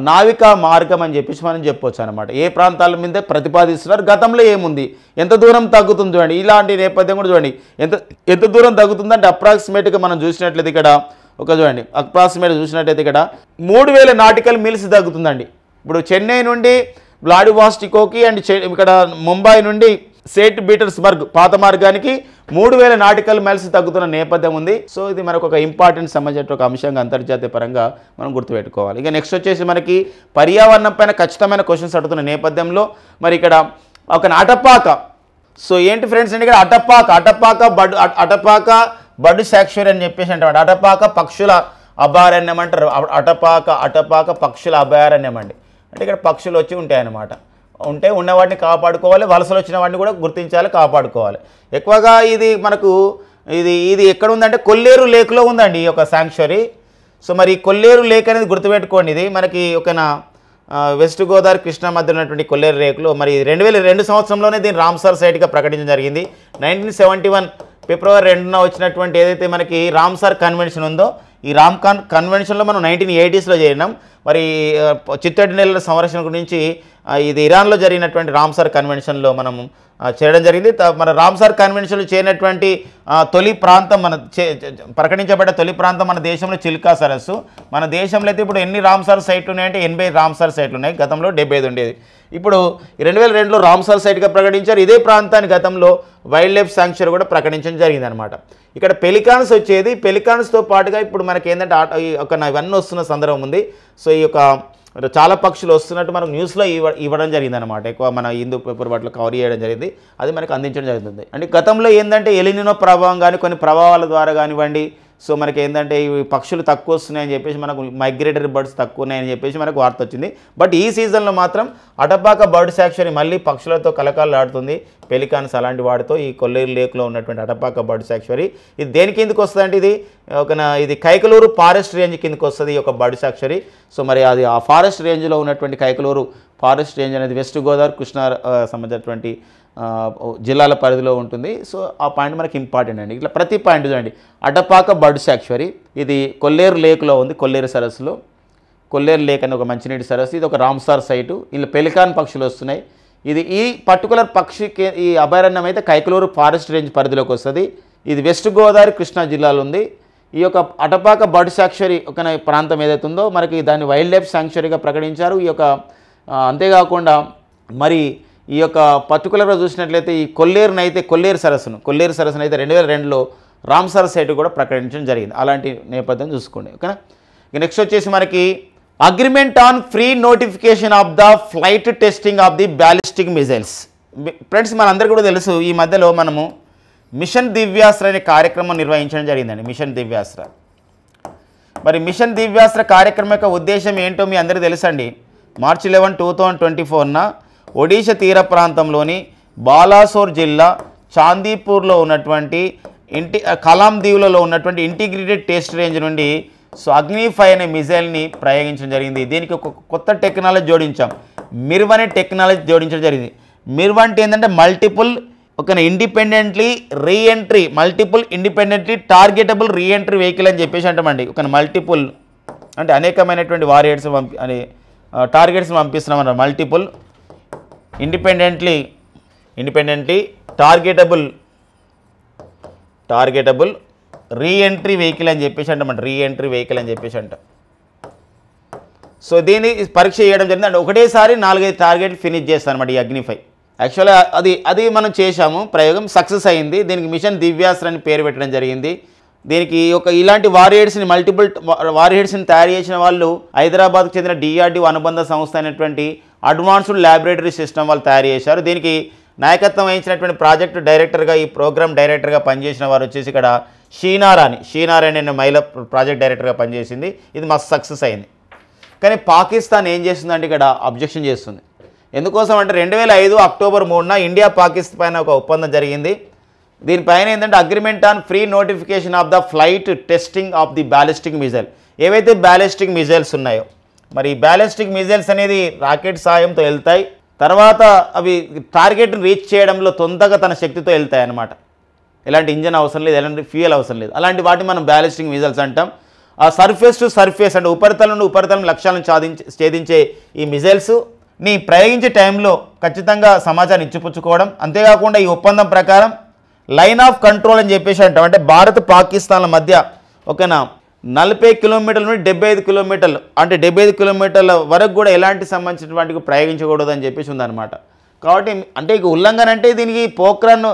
నావికా మార్గం అని చెప్పేసి మనం చెప్పొచ్చు అనమాట ఏ ప్రాంతాల మీద ప్రతిపాదిస్తున్నారు గతంలో ఏముంది ఎంత దూరం తగ్గుతుంది చూడండి ఇలాంటి నేపథ్యం కూడా చూడండి ఎంత ఎంత దూరం తగ్గుతుందంటే అప్రాక్సిమేట్గా మనం చూసినట్లయితే ఇక్కడ ఒక చూడండి అప్రాక్సిమేట్ చూసినట్లయితే ఇక్కడ మూడు వేల నాటికల్ మిల్స్ తగ్గుతుందండి ఇప్పుడు చెన్నై నుండి వ్లాడివాస్టికోకి అండ్ ఇక్కడ ముంబై నుండి సేట్ బీటర్స్బర్గ్ పాత మార్గానికి మూడు వేల నాటికల్ మైల్స్ తగ్గుతున్న నేపథ్యం ఉంది సో ఇది మనకు ఒక ఇంపార్టెంట్ సంబంధించిన ఒక అంశంగా అంతర్జాతీయ పరంగా మనం గుర్తుపెట్టుకోవాలి ఇక నెక్స్ట్ వచ్చేసి మనకి పర్యావరణం పైన ఖచ్చితమైన క్వశ్చన్స్ అడుగుతున్న నేపథ్యంలో మరి ఇక్కడ ఒక అటపాక సో ఏంటి ఫ్రెండ్స్ అంటే ఇక్కడ అటపాక అటపాక బడ్ అటపాక బడ్ సాక్షుర్ అని చెప్పేసి అంటే అటపాక పక్షుల అభయారణ్యం అంటారు అటపాక అటపాక పక్షుల అభయారణ్యం అండి అంటే ఇక్కడ పక్షులు వచ్చి ఉంటాయి అన్నమాట ఉంటే ఉన్నవాటిని కాపాడుకోవాలి వలసలు వచ్చిన వాటిని కూడా గుర్తించాలి కాపాడుకోవాలి ఎక్కువగా ఇది మనకు ఇది ఇది ఎక్కడ ఉందంటే కొల్లేరు లేక్లో ఉందండి ఈ యొక్క శాంక్చురీ సో మరి కొల్లేరు లేక్ అనేది గుర్తుపెట్టుకోండి ఇది మనకి ఒక వెస్ట్ గోదావరి కృష్ణ మధ్య ఉన్నటువంటి కొల్లేరు రేకులు మరి రెండు వేల రెండు సంవత్సరంలోనే దీన్ని రామ్సార్ సైట్గా ప్రకటించడం జరిగింది నైన్టీన్ సెవెంటీ వన్ ఫిబ్రవరి రెండున వచ్చినటువంటి ఏదైతే మనకి రామ్సార్ కన్వెన్షన్ ఉందో ఈ రామ్కాన్ కన్వెన్షన్లో మనం నైన్టీన్ ఎయిటీస్లో చేరినాం మరి చిత్తడి నెలల సంరక్షణ గురించి ఇది ఇరాన్లో జరిగినటువంటి రామ్సార్ కన్వెన్షన్లో మనం చేయడం జరిగింది మన రామ్సార్ కన్వెన్షన్లు చేయనటువంటి తొలి ప్రాంతం మన ప్రకటించబడ్డ తొలి ప్రాంతం మన దేశంలో చిల్కా సరస్సు మన దేశంలో అయితే ఇప్పుడు ఎన్ని రామ్సార్ సైట్లు ఉన్నాయంటే ఎనభై రామ్సార్ సైట్లు ఉన్నాయి గతంలో డెబ్బై ఉండేది ఇప్పుడు రెండు వేల రెండులో రామ్సార్ సైట్గా ప్రకటించారు ఇదే ప్రాంతాన్ని గతంలో వైల్డ్ లైఫ్ శాంక్చురీ కూడా ప్రకటించడం జరిగింది అనమాట ఇక్కడ పెలికాన్స్ వచ్చేది పెలికాన్స్తో పాటుగా ఇప్పుడు మనకి ఏంటంటే ఒక ఇవన్నీ వస్తున్న సందర్భం ఉంది సో ఈ యొక్క అంటే చాలా పక్షులు వస్తున్నట్టు మనకు న్యూస్లో ఇవ్వ ఇవ్వడం జరిగిందనమాట ఎక్కువ మన హిందూ పేపర్ వాటిలో కవర్ చేయడం జరిగింది అది మనకు అందించడం జరుగుతుంది అంటే గతంలో ఏంటంటే ఎలినినో ప్రభావం కానీ కొన్ని ప్రభావాల ద్వారా కానివ్వండి సో మనకి ఏంటంటే ఇవి పక్షులు తక్కువ వస్తున్నాయని చెప్పేసి మనకు మైగ్రేటరీ బర్డ్స్ తక్కువ ఉన్నాయని చెప్పేసి మనకు వార్త వచ్చింది బట్ ఈ సీజన్లో మాత్రం అటపాక బర్డ్ శాక్చురీ మళ్ళీ పక్షులతో ఆడుతుంది పెలికాన్స్ అలాంటి వాటితో ఈ కొల్లేరు లేక్లో ఉన్నటువంటి అటపాక బర్డ్ శాక్చురీ ఇది దేని కిందకు వస్తుందంటే ఇది ఒక ఇది కైకలూరు ఫారెస్ట్ రేంజ్ కిందకు వస్తుంది ఈ యొక్క బర్డ్ శాక్చురీ సో మరి అది ఆ ఫారెస్ట్ రేంజ్లో ఉన్నటువంటి కైకలూరు ఫారెస్ట్ రేంజ్ అనేది వెస్ట్ గోదావరి కృష్ణా సంబంధించినటువంటి జిల్లాల పరిధిలో ఉంటుంది సో ఆ పాయింట్ మనకి ఇంపార్టెంట్ అండి ఇట్లా ప్రతి పాయింట్ చూడండి అటపాక బర్డ్ సాక్చువరీ ఇది కొల్లేరు లేక్లో ఉంది కొల్లేరు సరస్సులో కొల్లేరు లేక్ అని ఒక మంచినీటి సరస్సు ఇది ఒక రామ్సార్ సైటు వీళ్ళు పెలికాన్ పక్షులు వస్తున్నాయి ఇది ఈ పర్టికులర్ పక్షి ఈ అభయారణ్యం అయితే కైకలూరు ఫారెస్ట్ రేంజ్ పరిధిలోకి వస్తుంది ఇది వెస్ట్ గోదావరి కృష్ణా జిల్లాలో ఉంది ఈ యొక్క అటపాక బర్డ్ సాంక్చురీ ఒక ప్రాంతం ఏదైతే ఉందో మనకి దాన్ని వైల్డ్ లైఫ్ శాంక్చురీగా ప్రకటించారు ఈ యొక్క అంతేకాకుండా మరి ఈ యొక్క పర్టికులర్గా చూసినట్లయితే ఈ కొల్లేరునైతే కొల్లేరు సరస్సును కొల్లేరు సరస్సును అయితే రెండు వేల రెండులో రామ్సర్ సైట్ కూడా ప్రకటించడం జరిగింది అలాంటి నేపథ్యం చూసుకోండి ఓకేనా ఇక నెక్స్ట్ వచ్చేసి మనకి agreement on pre notification of the flight testing of the ballistic missiles friends మనందరికీ కూడా తెలుసు ఈ మధ్యలో మనము మిషన్ దివ్యాస్త్ర అనే కార్యక్రమం నిర్వహించడం జరిగిందండి మిషన్ దివ్యాస్త్ర మరి మిషన్ దివ్యాస్త్ర కార్యక్రమం యొక్క ఉద్దేశం ఏంటో మీ అందరికీ తెలుసండి March eleven two thousand twenty ఫోర్న ఒడిషా తీర ప్రాంతంలోని బాలాసోర్ జిల్లా చాందీపూర్లో ఉన్నటువంటి ఇంటి కలాం దీవులలో ఉన్నటువంటి ఇంటిగ్రేటెడ్ టెస్ట్ రేంజ్ నుండి సో అగ్నిఫై అనే మిజైల్ని ప్రయోగించడం జరిగింది దీనికి ఒక కొత్త టెక్నాలజీ జోడించాం మిర్వ్ అనే టెక్నాలజీ జోడించడం జరిగింది మిర్వ్ అంటే ఏంటంటే మల్టిపుల్ ఒక independently reentry multiple independently targetable reentry vehicle అని చెప్పేసి అంటామండి ఒక మల్టిపుల్ అంటే అనేకమైనటువంటి వారియర్స్ పంపి అనే టార్గెట్స్ని పంపిస్తున్నాం అన్నారు multiple independently independently targetable targetable reentry vehicle అని చెప్పేసి అంటామంట రీఎంట్రీ వెహికల్ అని చెప్పేసి అంట సో దీన్ని పరీక్ష చేయడం జరిగింది అంటే ఒకటేసారి నాలుగైదు టార్గెట్లు ఫినిష్ చేస్తాను అనమాట ఈ అగ్నిఫై యాక్చువల్గా అది అది మనం చేశాము ప్రయోగం సక్సెస్ అయింది దీనికి మిషన్ దివ్యాస్త్ర అని పేరు పెట్టడం జరిగింది దీనికి ఒక ఇలాంటి వారియర్స్ని మల్టిపుల్ వారియర్స్ని తయారు చేసిన వాళ్ళు హైదరాబాద్కు చెందిన డిఆర్డీఓ అనుబంధ సంస్థ అయినటువంటి అడ్వాన్స్డ్ ల్యాబొరేటరీ సిస్టమ్ వాళ్ళు తయారు చేశారు దీనికి నాయకత్వం వహించినటువంటి ప్రాజెక్టు డైరెక్టర్గా ఈ ప్రోగ్రామ్ డైరెక్టర్గా పనిచేసిన వారు వచ్చేసి ఇక్కడ షీనారాణి షీనారాణి అనే మహిళ ప్రాజెక్ట్ డైరెక్టర్గా పనిచేసింది ఇది మస్తు సక్సెస్ అయింది కానీ పాకిస్తాన్ ఏం చేస్తుందంటే ఇక్కడ అబ్జెక్షన్ చేస్తుంది ఎందుకోసం అంటే రెండు వేల ఐదు అక్టోబర్ మూడున ఇండియా పాకిస్తాన్ పైన ఒక ఒప్పందం జరిగింది దీనిపైన ఏంటంటే agreement on pre notification of the flight testing of the ballistic missile ఏవైతే బ్యాలిస్టిక్ మిజైల్స్ ఉన్నాయో మరి బ్యాలిస్టిక్ మిజైల్స్ అనేది రాకెట్ సాయంతో వెళ్తాయి తర్వాత అవి టార్గెట్ని రీచ్ చేయడంలో తొందరగా తన శక్తితో వెళ్తాయి అన్నమాట ఎలాంటి ఇంజన్ అవసరం లేదు ఎలాంటి ఫ్యూయల్ అవసరం లేదు అలాంటి వాటిని మనం బ్యాలిస్టింగ్ మిజైల్స్ అంటాం ఆ సర్ఫేస్ టు సర్ఫేస్ అంటే ఉపరితలం నుండి ఉపరితలం లక్ష్యాలను సాధించే ఛేదించే ఈ మిజైల్స్ నీ ప్రయోగించే టైంలో ఖచ్చితంగా సమాచారం ఇచ్చిపుచ్చుకోవడం అంతేకాకుండా ఈ ఒప్పందం ప్రకారం లైన్ ఆఫ్ కంట్రోల్ అని చెప్పేసి అంటాం అంటే భారత్ పాకిస్తాన్ల మధ్య ఓకేనా నలభై కిలోమీటర్ల నుండి డెబ్బై ఐదు కిలోమీటర్లు అంటే డెబ్బై ఐదు కిలోమీటర్ల వరకు కూడా ఎలాంటి సంబంధించిన వాటికి ప్రయోగించకూడదని చెప్పేసి ఉందన్నమాట కాబట్టి అంటే ఇక ఉల్లంఘన అంటే దీనికి పోక్రాన్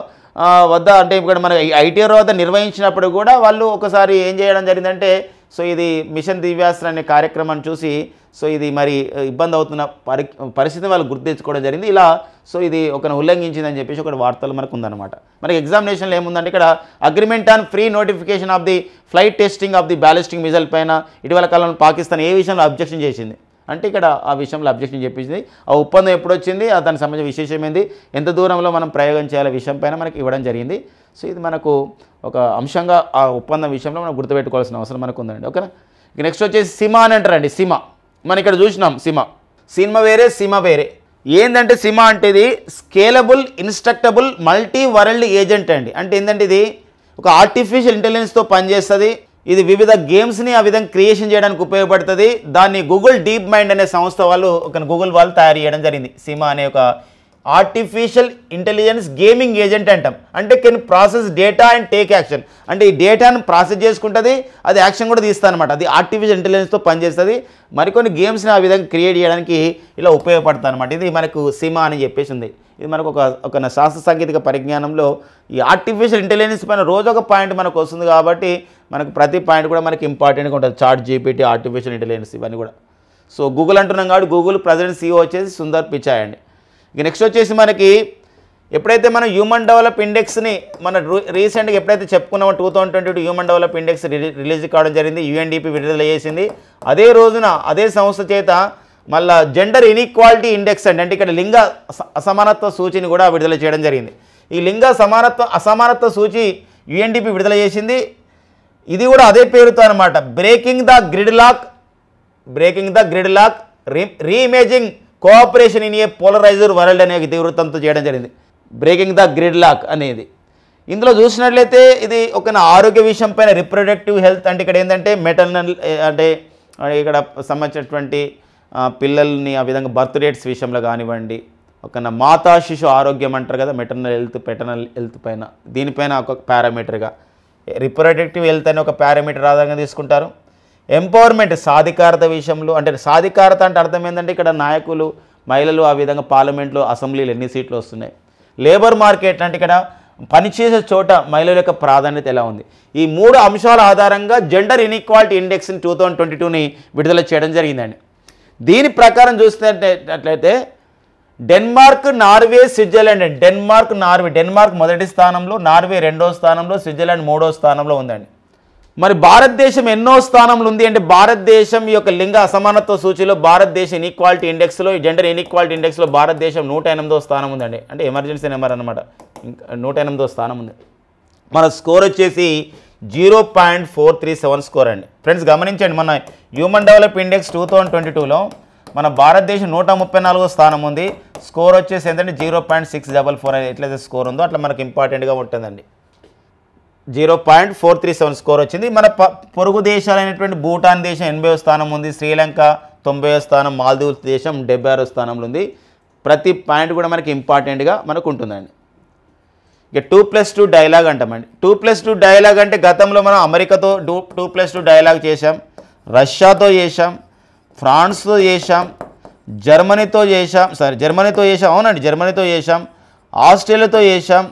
వద్ద అంటే ఇక్కడ మన ఐటీఆర్ వద్ద నిర్వహించినప్పుడు కూడా వాళ్ళు ఒకసారి ఏం చేయడం జరిగిందంటే సో ఇది మిషన్ దివ్యాస్త్ర అనే కార్యక్రమాన్ని చూసి సో ఇది మరి ఇబ్బంది అవుతున్న పరి పరిస్థితిని వాళ్ళు గుర్తించుకోవడం జరిగింది ఇలా సో ఇది ఒకరిని ఉల్లంఘించిందని చెప్పేసి ఒకటి వార్తలు మనకు ఉందన్నమాట మనకి ఎగ్జామినేషన్లో ఏముందంటే ఇక్కడ agreement on pre notification of the flight testing of the ballistic missile పైన ఇటీవల కాలంలో పాకిస్తాన్ ఏ విషయంలో అబ్జెక్షన్ చేసింది అంటే ఇక్కడ ఆ విషయంలో అబ్జెక్షన్ చెప్పింది ఆ ఒప్పందం ఎప్పుడు వచ్చింది దానికి సంబంధించిన విశేషమైంది ఎంత దూరంలో మనం ప్రయోగం చేయాలి విషయం పైన మనకి ఇవ్వడం జరిగింది సో ఇది మనకు ఒక అంశంగా ఆ ఒప్పందం విషయంలో మనం గుర్తుపెట్టుకోవాల్సిన అవసరం మనకు ఉందండి ఓకేనా నెక్స్ట్ వచ్చేసి సిమా అని అంటారండి సిమా మనం ఇక్కడ చూసినాం సిమ సినిమా వేరే సిమ వేరే ఏంటంటే సిమ అంటే ఇది scalable instructable multi world agent అండి అంటే ఏంటంటే ఇది ఒక ఆర్టిఫిషియల్ ఇంటెలిజెన్స్తో పనిచేస్తుంది ఇది వివిధ గేమ్స్ని ఆ విధంగా క్రియేషన్ చేయడానికి ఉపయోగపడుతుంది దాన్ని గూగుల్ డీప్ మైండ్ అనే సంస్థ వాళ్ళు ఒక గూగుల్ వాళ్ళు తయారు చేయడం జరిగింది సిమ అనే ఒక ఆర్టిఫిషియల్ ఇంటెలిజెన్స్ గేమింగ్ ఏజెంట్ అంటాం అంటే can process data and take action అంటే ఈ డేటాను ప్రాసెస్ చేసుకుంటుంది అది యాక్షన్ కూడా తీస్తా అనమాట అది ఆర్టిఫిషియల్ ఇంటెలిజెన్స్తో పనిచేస్తుంది మరికొన్ని గేమ్స్ని ఆ విధంగా క్రియేట్ చేయడానికి ఇలా ఉపయోగపడుతుంది అనమాట ఇది మనకు సీమా అని చెప్పేసి ఉంది ఇది మనకు ఒక ఒక శాస్త్ర సాంకేతిక పరిజ్ఞానంలో ఈ ఆర్టిఫిషియల్ ఇంటెలిజెన్స్ పైన రోజు ఒక పాయింట్ మనకు వస్తుంది కాబట్టి మనకు ప్రతి పాయింట్ కూడా మనకి ఇంపార్టెంట్గా ఉంటుంది చార్ట్ జీపీటీ ఆర్టిఫిషియల్ ఇంటెలిజెన్స్ ఇవన్నీ కూడా సో గూగుల్ అంటున్నాం కాబట్టి గూగుల్ ప్రజెంట్ సీఓ e వచ్చేసి సుందర్ పిచాయ్ అండి ఇక నెక్స్ట్ వచ్చేసి మనకి ఎప్పుడైతే మనం హ్యూమన్ డెవలప్ ఇండెక్స్ని మన రీసెంట్గా ఎప్పుడైతే చెప్పుకున్నామో two thousand twenty two human develop index release కావడం జరిగింది యుఎన్డిపి విడుదల చేసింది అదే రోజున అదే సంస్థ చేత మళ్ళా జెండర్ ఇన్ఈక్వాలిటీ ఇండెక్స్ అండి అంటే ఇక్కడ లింగ అసమానత్వ సూచిని కూడా విడుదల చేయడం జరిగింది ఈ లింగ సమానత్వ అసమానత్వ సూచి యుఎన్డిపి విడుదల చేసింది ఇది కూడా అదే పేరుతో అనమాట breaking the gridlock breaking the gridlock re reimagining cooperation in a polarised world అనే ఇతివృత్తంతో చేయడం జరిగింది బ్రేకింగ్ ద గ్రిడ్ లాక్ అనేది ఇందులో చూసినట్లయితే ఇది ఒక ఆరోగ్య విషయం పైన రిప్రొడక్టివ్ హెల్త్ అంటే ఇక్కడ ఏంటంటే మెటర్నల్ అంటే ఇక్కడ సంబంధించినటువంటి పిల్లల్ని ఆ విధంగా బర్త్ రేట్స్ విషయంలో కానివ్వండి ఒక మాతా శిశు ఆరోగ్యం అంటారు కదా మెటర్నల్ హెల్త్ పెటర్నల్ హెల్త్ పైన దీనిపైన ఒక పారామీటర్గా రిప్రొడక్టివ్ హెల్త్ అనే ఒక పారామీటర్ ఆధారంగా తీసుకుంటారు ఎంపవర్మెంట్ సాధికారత విషయంలో అంటే సాధికారత అంటే అర్థం ఏంటంటే ఇక్కడ నాయకులు మహిళలు ఆ విధంగా పార్లమెంట్లో అసెంబ్లీలు ఎన్ని సీట్లు వస్తున్నాయి లేబర్ మార్కెట్ అంటే ఇక్కడ పనిచేసే చోట మహిళల యొక్క ప్రాధాన్యత ఎలా ఉంది ఈ మూడు అంశాల ఆధారంగా జెండర్ ఇన్ఈక్వాలిటీ ఇండెక్స్ని టూ థౌజండ్ ట్వంటీ టూని విడుదల చేయడం జరిగిందండి దీని ప్రకారం చూసినట్లయితే డెన్మార్క్ నార్వే స్విట్జర్లాండ్ అండి డెన్మార్క్ నార్వే డెన్మార్క్ మొదటి స్థానంలో నార్వే రెండో స్థానంలో స్విట్జర్లాండ్ మూడో స్థానంలో ఉందండి మరి భారతదేశం ఎన్నో స్థానంలో ఉంది అంటే భారతదేశం యొక్క లింగ అసమానత్వ సూచిలో భారతదేశ ఇన్ఈక్వాలిటీ ఇండెక్స్లో జెండర్ ఇన్ఈక్వాలిటీ ఇండెక్స్లో భారతదేశం నూట ఎనిమిదో స్థానం ఉందండి అంటే ఎమర్జెన్సీ నెంబర్ అనమాట నూట ఎనిమిదో స్థానం ఉంది మన స్కోర్ వచ్చేసి zero point four three seven score అండి ఫ్రెండ్స్ గమనించండి మన human develop index two thousand twenty టూలో మన భారతదేశం నూట ముప్పై నాలుగో స్థానం ఉంది స్కోర్ వచ్చేసి ఏంటంటే zero point six double four ఎట్లయితే స్కోర్ ఉందో అట్లా మనకు ఇంపార్టెంట్గా ఉంటుందండి zero point four three seven score వచ్చింది మన పొరుగు దేశాలు అయినటువంటి భూటాన్ దేశం ఎనభై స్థానం ఉంది శ్రీలంక తొంభై స్థానం మాల్దీవ్స్ దేశం డెబ్బై ఆరో స్థానంలో ఉంది ప్రతి పాయింట్ కూడా మనకి ఇంపార్టెంట్గా మనకు ఉంటుందండి ఇక టూ ప్లస్ టూ డైలాగ్ అంటామండి టూ ప్లస్ టూ డైలాగ్ అంటే గతంలో మనం అమెరికాతో two two plus two dialogue చేసాం రష్యాతో చేశాం ఫ్రాన్స్తో చేసాం జర్మనీతో చేసాం సారీ జర్మనీతో చేశాం అవునండి జర్మనీతో చేసాం ఆస్ట్రేలియాతో చేశాం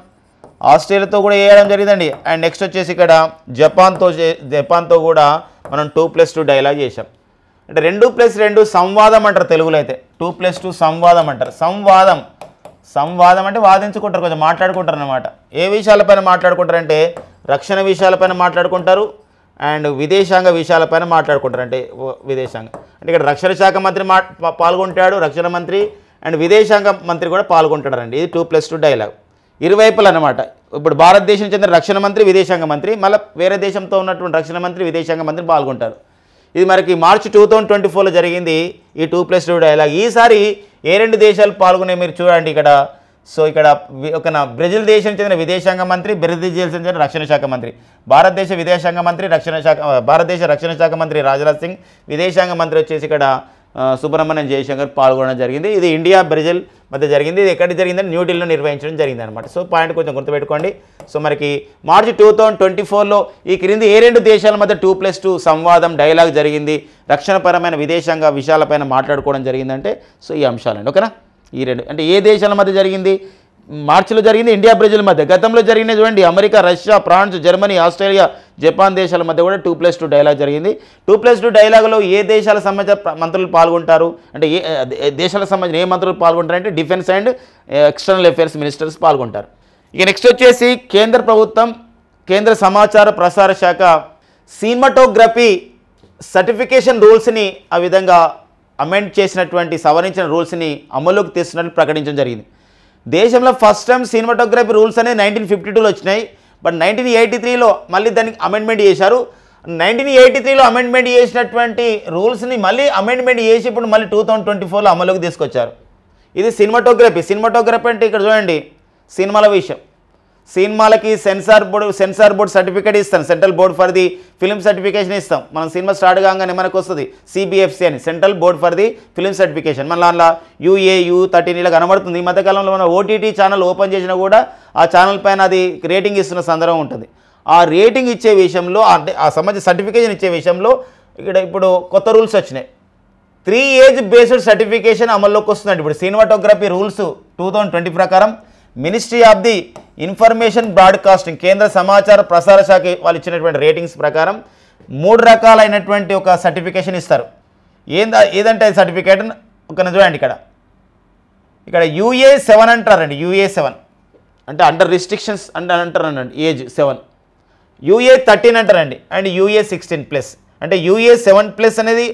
ఆస్ట్రేలియాతో కూడా వేయడం జరిగిందండి అండ్ నెక్స్ట్ వచ్చేసి ఇక్కడ జపాన్తో జపాన్తో కూడా మనం టూ ప్లస్ టూ డైలాగ్ చేసాం అంటే రెండు ప్లస్ రెండు సంవాదం అంటారు తెలుగులో అయితే టూ ప్లస్ టూ సంవాదం అంటారు సంవాదం సంవాదం అంటే వాదించుకుంటారు కొంచెం మాట్లాడుకుంటారు అనమాట ఏ విషయాలపైన మాట్లాడుకుంటారంటే రక్షణ విషయాలపైన మాట్లాడుకుంటారు అండ్ విదేశాంగ విషయాలపైన మాట్లాడుకుంటారు అంటే విదేశాంగ అంటే ఇక్కడ రక్షణ శాఖ మంత్రి మా పాల్గొంటాడు రక్షణ మంత్రి అండ్ విదేశాంగ మంత్రి కూడా పాల్గొంటాడండి ఇది టూ ప్లస్ టూ డైలాగ్ ఇరువైపులు అనమాట ఇప్పుడు భారతదేశం చెందిన రక్షణ మంత్రి విదేశాంగ మంత్రి మళ్ళీ వేరే దేశంతో ఉన్నటువంటి రక్షణ మంత్రి విదేశాంగ మంత్రి పాల్గొంటారు ఇది మనకి మార్చి టూ థౌజండ్ ట్వంటీ ఫోర్లో జరిగింది ఈ టూ ప్లస్ టూ డైలాగ్ ఈసారి ఏ రెండు దేశాలు పాల్గొనే మీరు చూడండి ఇక్కడ సో ఇక్కడ ఒక బ్రెజిల్ దేశం చెందిన విదేశాంగ మంత్రి బ్రెజిల్ దేశం చెందిన రక్షణ శాఖ మంత్రి భారతదేశ విదేశాంగ మంత్రి రక్షణ శాఖ భారతదేశ రక్షణ శాఖ మంత్రి రాజ్నాథ్ సింగ్ విదేశాంగ మంత్రి వచ్చేసి ఇక్కడ సుబ్రహ్మణ్యం జయశంకర్ పాల్గొనడం జరిగింది ఇది ఇండియా బ్రెజిల్ మధ్య జరిగింది ఇది ఎక్కడ జరిగిందని న్యూఢిల్లీలో నిర్వహించడం జరిగింది అనమాట సో పాయింట్ కొంచెం గుర్తుపెట్టుకోండి సో మనకి మార్చి టూ థౌజండ్ ట్వంటీ ఫోర్లో ఈ క్రింది ఏ రెండు దేశాల మధ్య టూ ప్లస్ టూ సంవాదం డైలాగ్ జరిగింది రక్షణపరమైన విదేశాంగ విషయాలపైన మాట్లాడుకోవడం జరిగిందంటే సో ఈ అంశాలండి ఓకేనా ఈ రెండు అంటే ఏ దేశాల మధ్య జరిగింది మార్చిలో జరిగింది ఇండియా బ్రెజిల్ మధ్య గతంలో జరిగిన చూడండి America Russia France Germany Australia Japan దేశాల మధ్య కూడా టూ ప్లస్ టూ డైలాగ్ జరిగింది టూ ప్లస్ టూ డైలాగ్లో ఏ దేశాల సంబంధించిన మంత్రులు పాల్గొంటారు అంటే ఏ దేశాల సంబంధించిన ఏ మంత్రులు పాల్గొంటారంటే defence and external affairs ministers పాల్గొంటారు ఇక నెక్స్ట్ వచ్చేసి కేంద్ర ప్రభుత్వం కేంద్ర సమాచార ప్రసార శాఖ సినిమాటోగ్రఫీ సర్టిఫికేషన్ రూల్స్ని ఆ విధంగా అమెండ్ చేసినటువంటి సవరించిన రూల్స్ని అమలుకి తీస్తున్నట్లు ప్రకటించడం జరిగింది దేశంలో ఫస్ట్ టైం సినిమాటోగ్రఫీ రూల్స్ అనేవి నైన్టీన్ ఫిఫ్టీ టూలో వచ్చినాయి బట్ నైన్టీన్ ఎయిటీ త్రీలో మళ్ళీ దానికి అమెండ్మెంట్ చేశారు నైన్టీన్ ఎయిటీ త్రీలో అమెండ్మెంట్ చేసినటువంటి రూల్స్ని మళ్ళీ అమెండ్మెంట్ చేసి ఇప్పుడు మళ్ళీ టూ థౌజండ్ ట్వంటీ ఫోర్లో అమలుకి తీసుకొచ్చారు ఇది సినిమాటోగ్రఫీ సినిమాటోగ్రఫీ అంటే ఇక్కడ చూడండి సినిమాల విషయం సినిమాలకి censor board censor board certificate ఇస్తాం central board for the film certification ఇస్తాం మనం సినిమా స్టార్ట్ కాగానే మనకు వస్తుంది సిబిఎఫ్సి అని central board for the film certification మన దాంట్లో యూఏ యూ థర్టీన్ ఇలా కనబడుతుంది ఈ మధ్యకాలంలో మనం ఓటీటీ ఛానల్ ఓపెన్ చేసినా కూడా ఆ ఛానల్ పైన అది రేటింగ్ ఇస్తున్న సందర్భం ఉంటుంది ఆ రేటింగ్ ఇచ్చే విషయంలో అంటే ఆ సంబంధించిన సర్టిఫికేషన్ ఇచ్చే విషయంలో ఇక్కడ ఇప్పుడు కొత్త రూల్స్ వచ్చినాయి త్రీ ఏజ్ బేస్డ్ సర్టిఫికేషన్ అమల్లోకి వస్తుందండి ఇప్పుడు cinematography rules two thousand twenty ప్రకారం ministry of the information broadcasting కేంద్ర సమాచార ప్రసార శాఖ వాళ్ళు ఇచ్చినటువంటి రేటింగ్స్ ప్రకారం మూడు రకాలైనటువంటి ఒక సర్టిఫికేషన్ ఇస్తారు ఏందా ఏదంటే సర్టిఫికేట్ ఒక చూడండి ఇక్కడ ఇక్కడ యూఏ సెవెన్ అంటారండి యూఏ సెవెన్ అంటే అండర్ రిస్ట్రిక్షన్స్ అండ్ అంటారండి ఏజ్ సెవెన్ యూఏ థర్టీన్ అంటారండి అండ్ యూఏ సిక్స్టీన్ ప్లస్ అంటే యూఏ సెవెన్ ప్లస్ అనేది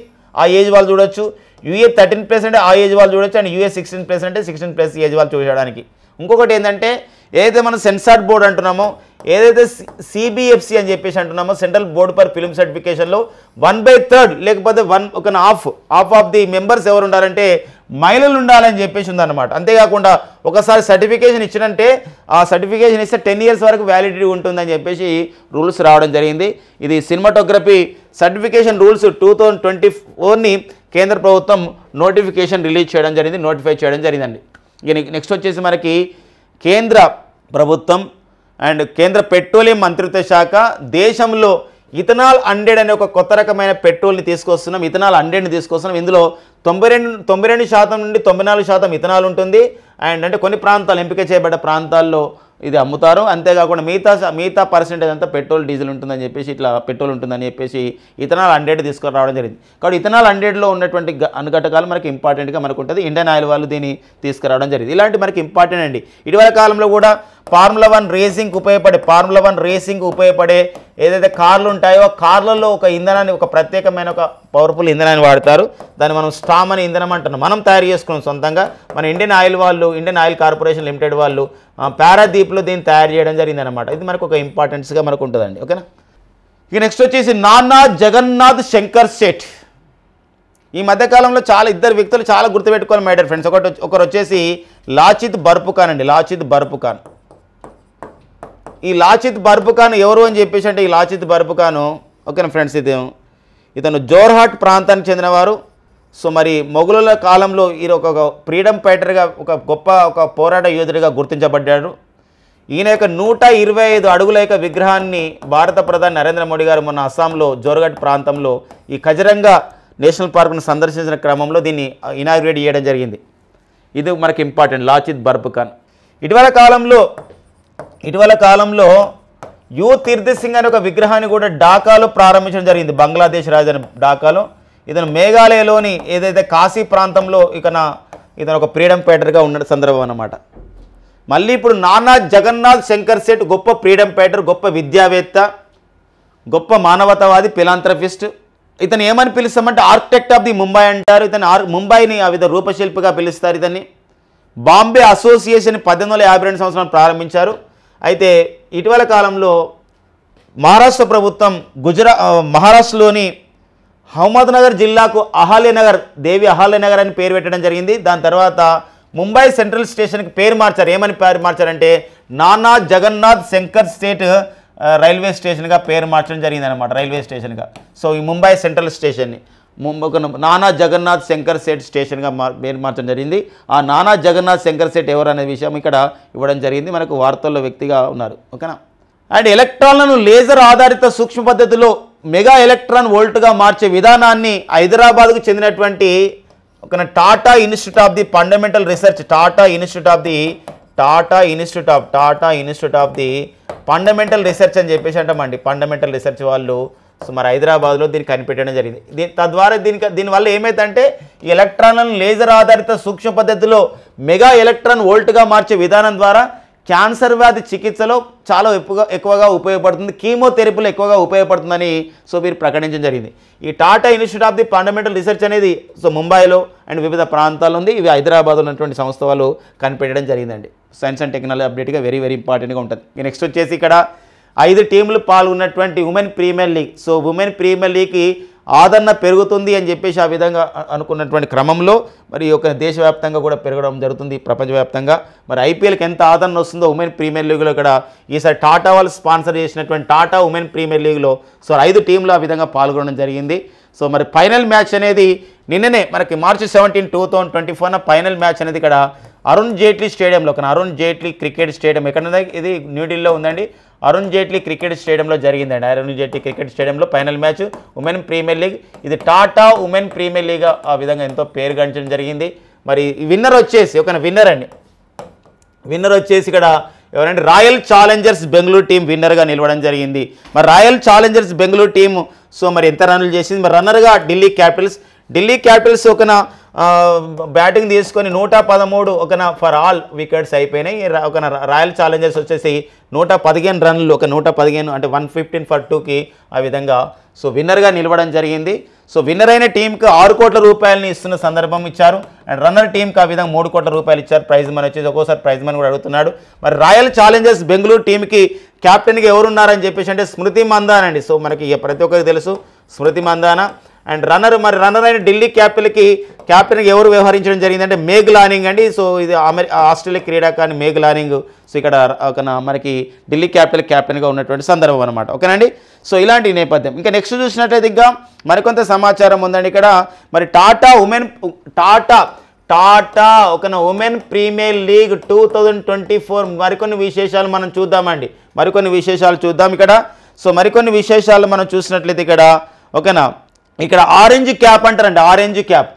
ఆ ఏజ్ వాళ్ళు చూడొచ్చు యూఏ థర్టీన్ ప్లస్ అంటే ఆ ఏజ్ వాళ్ళు చూడొచ్చు అండ్ యూఏ సిక్స్టీన్ ప్లస్ అంటే సిక్స్టీన్ ప్లస్ ఏజ్ వాళ్ళు చూసేయడానికి ఇంకొకటి ఏంటంటే ఏదైతే మనం సెన్సార్ బోర్డు అంటున్నామో ఏదైతే సిబిఎఫ్సి అని చెప్పేసి అంటున్నామో సెంట్రల్ బోర్డు ఫర్ ఫిలిం సర్టిఫికేషన్లో వన్ బై థర్డ్ లేకపోతే వన్ ఒక half half of the members ఎవరు ఉండాలంటే మహిళలు ఉండాలని చెప్పేసి ఉందన్నమాట అంతేకాకుండా ఒకసారి సర్టిఫికేషన్ ఇచ్చినంటే ఆ సర్టిఫికేషన్ ఇస్తే టెన్ ఇయర్స్ వరకు వ్యాలిడిటీ ఉంటుందని చెప్పేసి రూల్స్ రావడం జరిగింది ఇది cinematography certification rules two thousand twenty ఫోర్ని కేంద్ర ప్రభుత్వం నోటిఫికేషన్ రిలీజ్ చేయడం జరిగింది నోటిఫై చేయడం జరిగిందండి ఇక నెక్స్ట్ వచ్చేసి మనకి కేంద్ర ప్రభుత్వం అండ్ కేంద్ర పెట్రోలియం మంత్రిత్వ శాఖ దేశంలో ఇథనాల్ హండ్రెడ్ అనే ఒక కొత్త రకమైన పెట్రోల్ని తీసుకొస్తున్నాం ఇథనాల్ హండ్రెడ్ని తీసుకొస్తున్నాం ఇందులో తొంభై రెండు తొంభై రెండు శాతం నుండి తొంభై నాలుగు శాతం ఇథనాల్ ఉంటుంది అండ్ అంటే కొన్ని ప్రాంతాలు ఎంపిక చేయబడ్డ ప్రాంతాల్లో ఇది అమ్ముతారు అంతేకాకుండా మిగతా మిగతా పర్సెంటేజ్ అంతా పెట్రోల్ డీజిల్ ఉంటుందని చెప్పేసి ఇట్లా పెట్రోల్ ఉంటుందని చెప్పేసి ఇథనాల్ హండ్రెడ్ తీసుకొని రావడం జరిగింది కాబట్టి ఇథనాల్ హండ్రెడ్లో ఉన్నటువంటి అనుఘటకాలు మనకి ఇంపార్టెంట్గా మనకు ఉంటుంది ఇండియన్ ఆయిల్ వాళ్ళు దీన్ని తీసుకురావడం జరిగింది ఇలాంటి మనకి ఇంపార్టెంట్ అండి ఇటీవల కాలంలో కూడా ఫార్ములా వన్ రేసింగ్కి ఉపయోగపడే ఫార్ములా వన్ రేసింగ్ ఉపయోగపడే ఏదైతే కార్లు ఉంటాయో కార్లలో ఒక ఇంధనాన్ని ఒక ప్రత్యేకమైన ఒక పవర్ఫుల్ ఇంధనాన్ని వాడతారు దాన్ని మనం స్టామ్ అనే ఇంధనం అంటున్నాం మనం తయారు చేసుకున్నాం సొంతంగా మన ఇండియన్ ఆయిల్ వాళ్ళు ఇండియన్ ఆయిల్ కార్పొరేషన్ లిమిటెడ్ వాళ్ళు పారాదీప్లో దీన్ని తయారు చేయడం జరిగిందనమాట ఇది మనకు ఒక ఇంపార్టెన్స్గా మనకు ఉంటుందండి ఓకేనా ఇక నెక్స్ట్ వచ్చేసి నానా జగన్నాథ్ శంకర్ శెట్ ఈ మధ్యకాలంలో చాలా ఇద్దరు వ్యక్తులు చాలా గుర్తుపెట్టుకోవాలి మేడర్ ఫ్రెండ్స్ ఒకటి ఒకరు వచ్చేసి లాచిత్ బర్పు అండి లాచిత్ బర్పు ఈ లాచిత్ బర్బుఖాన్ ఎవరు అని చెప్పేసి అంటే ఈ లాచిత్ బర్బుఖాను ఓకేనా ఫ్రెండ్స్ ఇది ఇతను జోర్హాట్ ప్రాంతానికి చెందినవారు సో మరి మొఘలుల కాలంలో ఈయన ఒక ఫ్రీడమ్ ఫైటర్గా ఒక గొప్ప ఒక పోరాట యోధుడిగా గుర్తించబడ్డాడు ఈయన యొక్క నూట ఇరవై ఐదు అడుగుల యొక్క విగ్రహాన్ని భారత ప్రధాని నరేంద్ర మోడీ గారు మొన్న అస్సాంలో జోర్ఘట్ ప్రాంతంలో ఈ ఖజరంగా నేషనల్ పార్క్ను సందర్శించిన క్రమంలో దీన్ని ఇనాగ్రేట్ చేయడం జరిగింది ఇది మనకి ఇంపార్టెంట్ లాచిత్ బర్బుఖాన్ ఇటీవల కాలంలో ఇటీవల కాలంలో యూ తీర్థి సింగ్ అనే ఒక విగ్రహాన్ని కూడా ఢాకాలో ప్రారంభించడం జరిగింది బంగ్లాదేశ్ రాజధాని ఢాకాలో ఇతను మేఘాలయలోని ఏదైతే కాశీ ప్రాంతంలో ఇక నా ఇతను ఒక ఫ్రీడమ్ ఫైటర్గా ఉన్న సందర్భం అనమాట మళ్ళీ ఇప్పుడు నానా జగన్నాథ్ శంకర్ సెట్ గొప్ప ఫ్రీడమ్ ఫైటర్ గొప్ప విద్యావేత్త గొప్ప మానవతావాది ఫిలాంథ్రఫిస్ట్ ఇతను ఏమని పిలుస్తామంటే ఆర్కిటెక్ట్ ఆఫ్ ది ముంబై అంటారు ఇతను ఆర్ ముంబైని ఆ విధ రూపశిల్పిగా పిలుస్తారు ఇతన్ని బాంబే అసోసియేషన్ పద్దెనిమిది వందల యాభై రెండు సంవత్సరాలు ప్రారంభించారు అయితే ఇటీవల కాలంలో మహారాష్ట్ర ప్రభుత్వం గుజరా మహారాష్ట్రలోని నగర్ జిల్లాకు అహాల్యనగర్ దేవి అహాల్యనగర్ అని పేరు పెట్టడం జరిగింది దాని తర్వాత ముంబై సెంట్రల్ స్టేషన్కి పేరు మార్చారు ఏమని పేరు మార్చారంటే నానా జగన్నాథ్ శంకర్ స్టేట్ రైల్వే స్టేషన్గా పేరు మార్చడం జరిగిందనమాట రైల్వే స్టేషన్గా సో ఈ ముంబై సెంట్రల్ స్టేషన్ని ఒక నానా జగన్నాథ్ శంకర్ సేట్ స్టేషన్గా మార్ మార్చడం జరిగింది ఆ నానా జగన్నాథ్ శంకర్ సేట్ ఎవరు అనే విషయం ఇక్కడ ఇవ్వడం జరిగింది మనకు వార్తల్లో వ్యక్తిగా ఉన్నారు ఓకేనా అండ్ ఎలక్ట్రాన్లను లేజర్ ఆధారిత సూక్ష్మ పద్ధతిలో మెగా ఎలక్ట్రాన్ వోల్ట్గా మార్చే విధానాన్ని హైదరాబాద్కు చెందినటువంటి ఒక Tata institute of the fundamental research Tata institute of the Tata institute of Tata institute of the fundamental research అని చెప్పేసి అంటామండి ఫండమెంటల్ రీసెర్చ్ వాళ్ళు సో మరి హైదరాబాద్లో దీన్ని కనిపెట్టడం జరిగింది దీని తద్వారా దీనికి దీనివల్ల ఏమైందంటే ఈ ఎలక్ట్రాన్లను లేజర్ ఆధారిత సూక్ష్మ పద్ధతిలో మెగా ఎలక్ట్రాన్ వోల్ట్గా మార్చే విధానం ద్వారా క్యాన్సర్ వ్యాధి చికిత్సలో చాలా ఎక్కువగా ఎక్కువగా ఉపయోగపడుతుంది కీమోథెరపీలో ఎక్కువగా ఉపయోగపడుతుందని సో వీరు ప్రకటించడం జరిగింది ఈ Tata institute of the fundamental research అనేది సో ముంబైలో అండ్ వివిధ ప్రాంతాల్లో ఉంది ఇవి హైదరాబాద్లో ఉన్నటువంటి సంస్థ వాళ్ళు కనిపెట్టడం జరిగిందండి సైన్స్ అండ్ టెక్నాలజీ అప్డేట్గా వెరీ వెరీ ఇంపార్టెంట్గా ఉంటుంది నెక్స్ట్ వచ్చేసి ఇక్కడ ఐదు టీంలు పాల్గొన్నటువంటి women premier league so women premier లీగ్కి ఆదరణ పెరుగుతుంది అని చెప్పేసి ఆ విధంగా అనుకున్నటువంటి క్రమంలో మరి ఒక దేశవ్యాప్తంగా కూడా పెరగడం జరుగుతుంది ప్రపంచవ్యాప్తంగా మరి ఐపీఎల్కి ఎంత ఆదరణ వస్తుందో ఉమెన్ ప్రీమియర్ లీగ్లో కూడా ఈసారి టాటా వాళ్ళు స్పాన్సర్ చేసినటువంటి టాటా ఉమెన్ ప్రీమియర్ లీగ్లో సో ఐదు టీంలు ఆ విధంగా పాల్గొనడం జరిగింది సో మరి ఫైనల్ మ్యాచ్ అనేది నిన్ననే మనకి March seventeen two thousand twenty ఫోర్న ఫైనల్ మ్యాచ్ అనేది ఇక్కడ అరుణ్ జైట్లీ స్టేడియంలో కానీ అరుణ్ జైట్లీ క్రికెట్ స్టేడియం ఎక్కడ ఇది న్యూఢిల్లీలో ఉందండి అరుణ్ జైట్లీ క్రికెట్ స్టేడియంలో జరిగిందండి అరుణ్ జైట్లీ క్రికెట్ స్టేడియంలో final match women premier league ఇది టాటా ఉమెన్ ప్రీమియర్ లీగ్ ఆ విధంగా ఎంతో పేరు గడించడం జరిగింది మరి విన్నర్ వచ్చేసి ఒక విన్నర్ అండి విన్నర్ వచ్చేసి ఇక్కడ ఎవరంటే రాయల్ ఛాలెంజర్స్ బెంగళూరు టీం విన్నర్గా నిలవడం జరిగింది మరి Royal Challengers Bengaluru team so మరి ఎంత రన్లు చేసింది మరి రన్నర్గా ఢిల్లీ క్యాపిటల్స్ ఢిల్లీ క్యాపిటల్స్ ఒకన బ్యాటింగ్ తీసుకొని నూట పదమూడు ఒకన ఫర్ ఆల్ వికెట్స్ అయిపోయినాయి ఒక రాయల్ ఛాలెంజర్స్ వచ్చేసి నూట పదిహేను రన్లు ఒక నూట పదిహేను అంటే వన్ ఫిఫ్టీన్ ఫర్ టూకి ఆ విధంగా సో విన్నర్గా నిలవడం జరిగింది సో విన్నర్ అయిన టీంకి ఆరు కోట్ల రూపాయలని ఇస్తున్న సందర్భం ఇచ్చారు అండ్ రన్నర్ టీంకి ఆ విధంగా మూడు కోట్ల రూపాయలు ఇచ్చారు ప్రైజ్ మనీ వచ్చేసి ఒక్కోసారి ప్రైజ్ మనీ కూడా అడుగుతున్నాడు మరి రాయల్ ఛాలెంజర్స్ బెంగళూరు టీంకి కెప్టెన్కి ఎవరున్నారని చెప్పేసి అంటే స్మృతి మందాన్ అండి సో మనకి ప్రతి ఒక్కరికి తెలుసు స్మృతి మందాన అండ్ రన్నర్ మరి రన్నర్ అయిన ఢిల్లీ క్యాపిటల్కి క్యాప్టెన్కి ఎవరు వ్యవహరించడం జరిగిందంటే మేఘ్ లానింగ్ అండి సో ఇది అమెరి ఆస్ట్రేలియా క్రీడాకారిణి మేఘ్ లానింగ్ సో ఇక్కడ మనకి ఢిల్లీ క్యాపిటల్ క్యాప్టెన్గా ఉన్నటువంటి సందర్భం అనమాట ఓకేనండి సో ఇలాంటి నేపథ్యం ఇంకా నెక్స్ట్ చూసినట్లయితే ఇంకా మరికొంత సమాచారం ఉందండి ఇక్కడ మరి టాటా ఉమెన్ టాటా టాటా ఒక Women premier League two thousand twenty four మరికొన్ని విశేషాలు మనం చూద్దామండి మరికొన్ని విశేషాలు చూద్దాం ఇక్కడ సో మరికొన్ని విశేషాలు మనం చూసినట్లయితే ఇక్కడ ఓకేనా ఇక్కడ ఆరెంజ్ క్యాప్ అంటారండి ఆరెంజ్ క్యాప్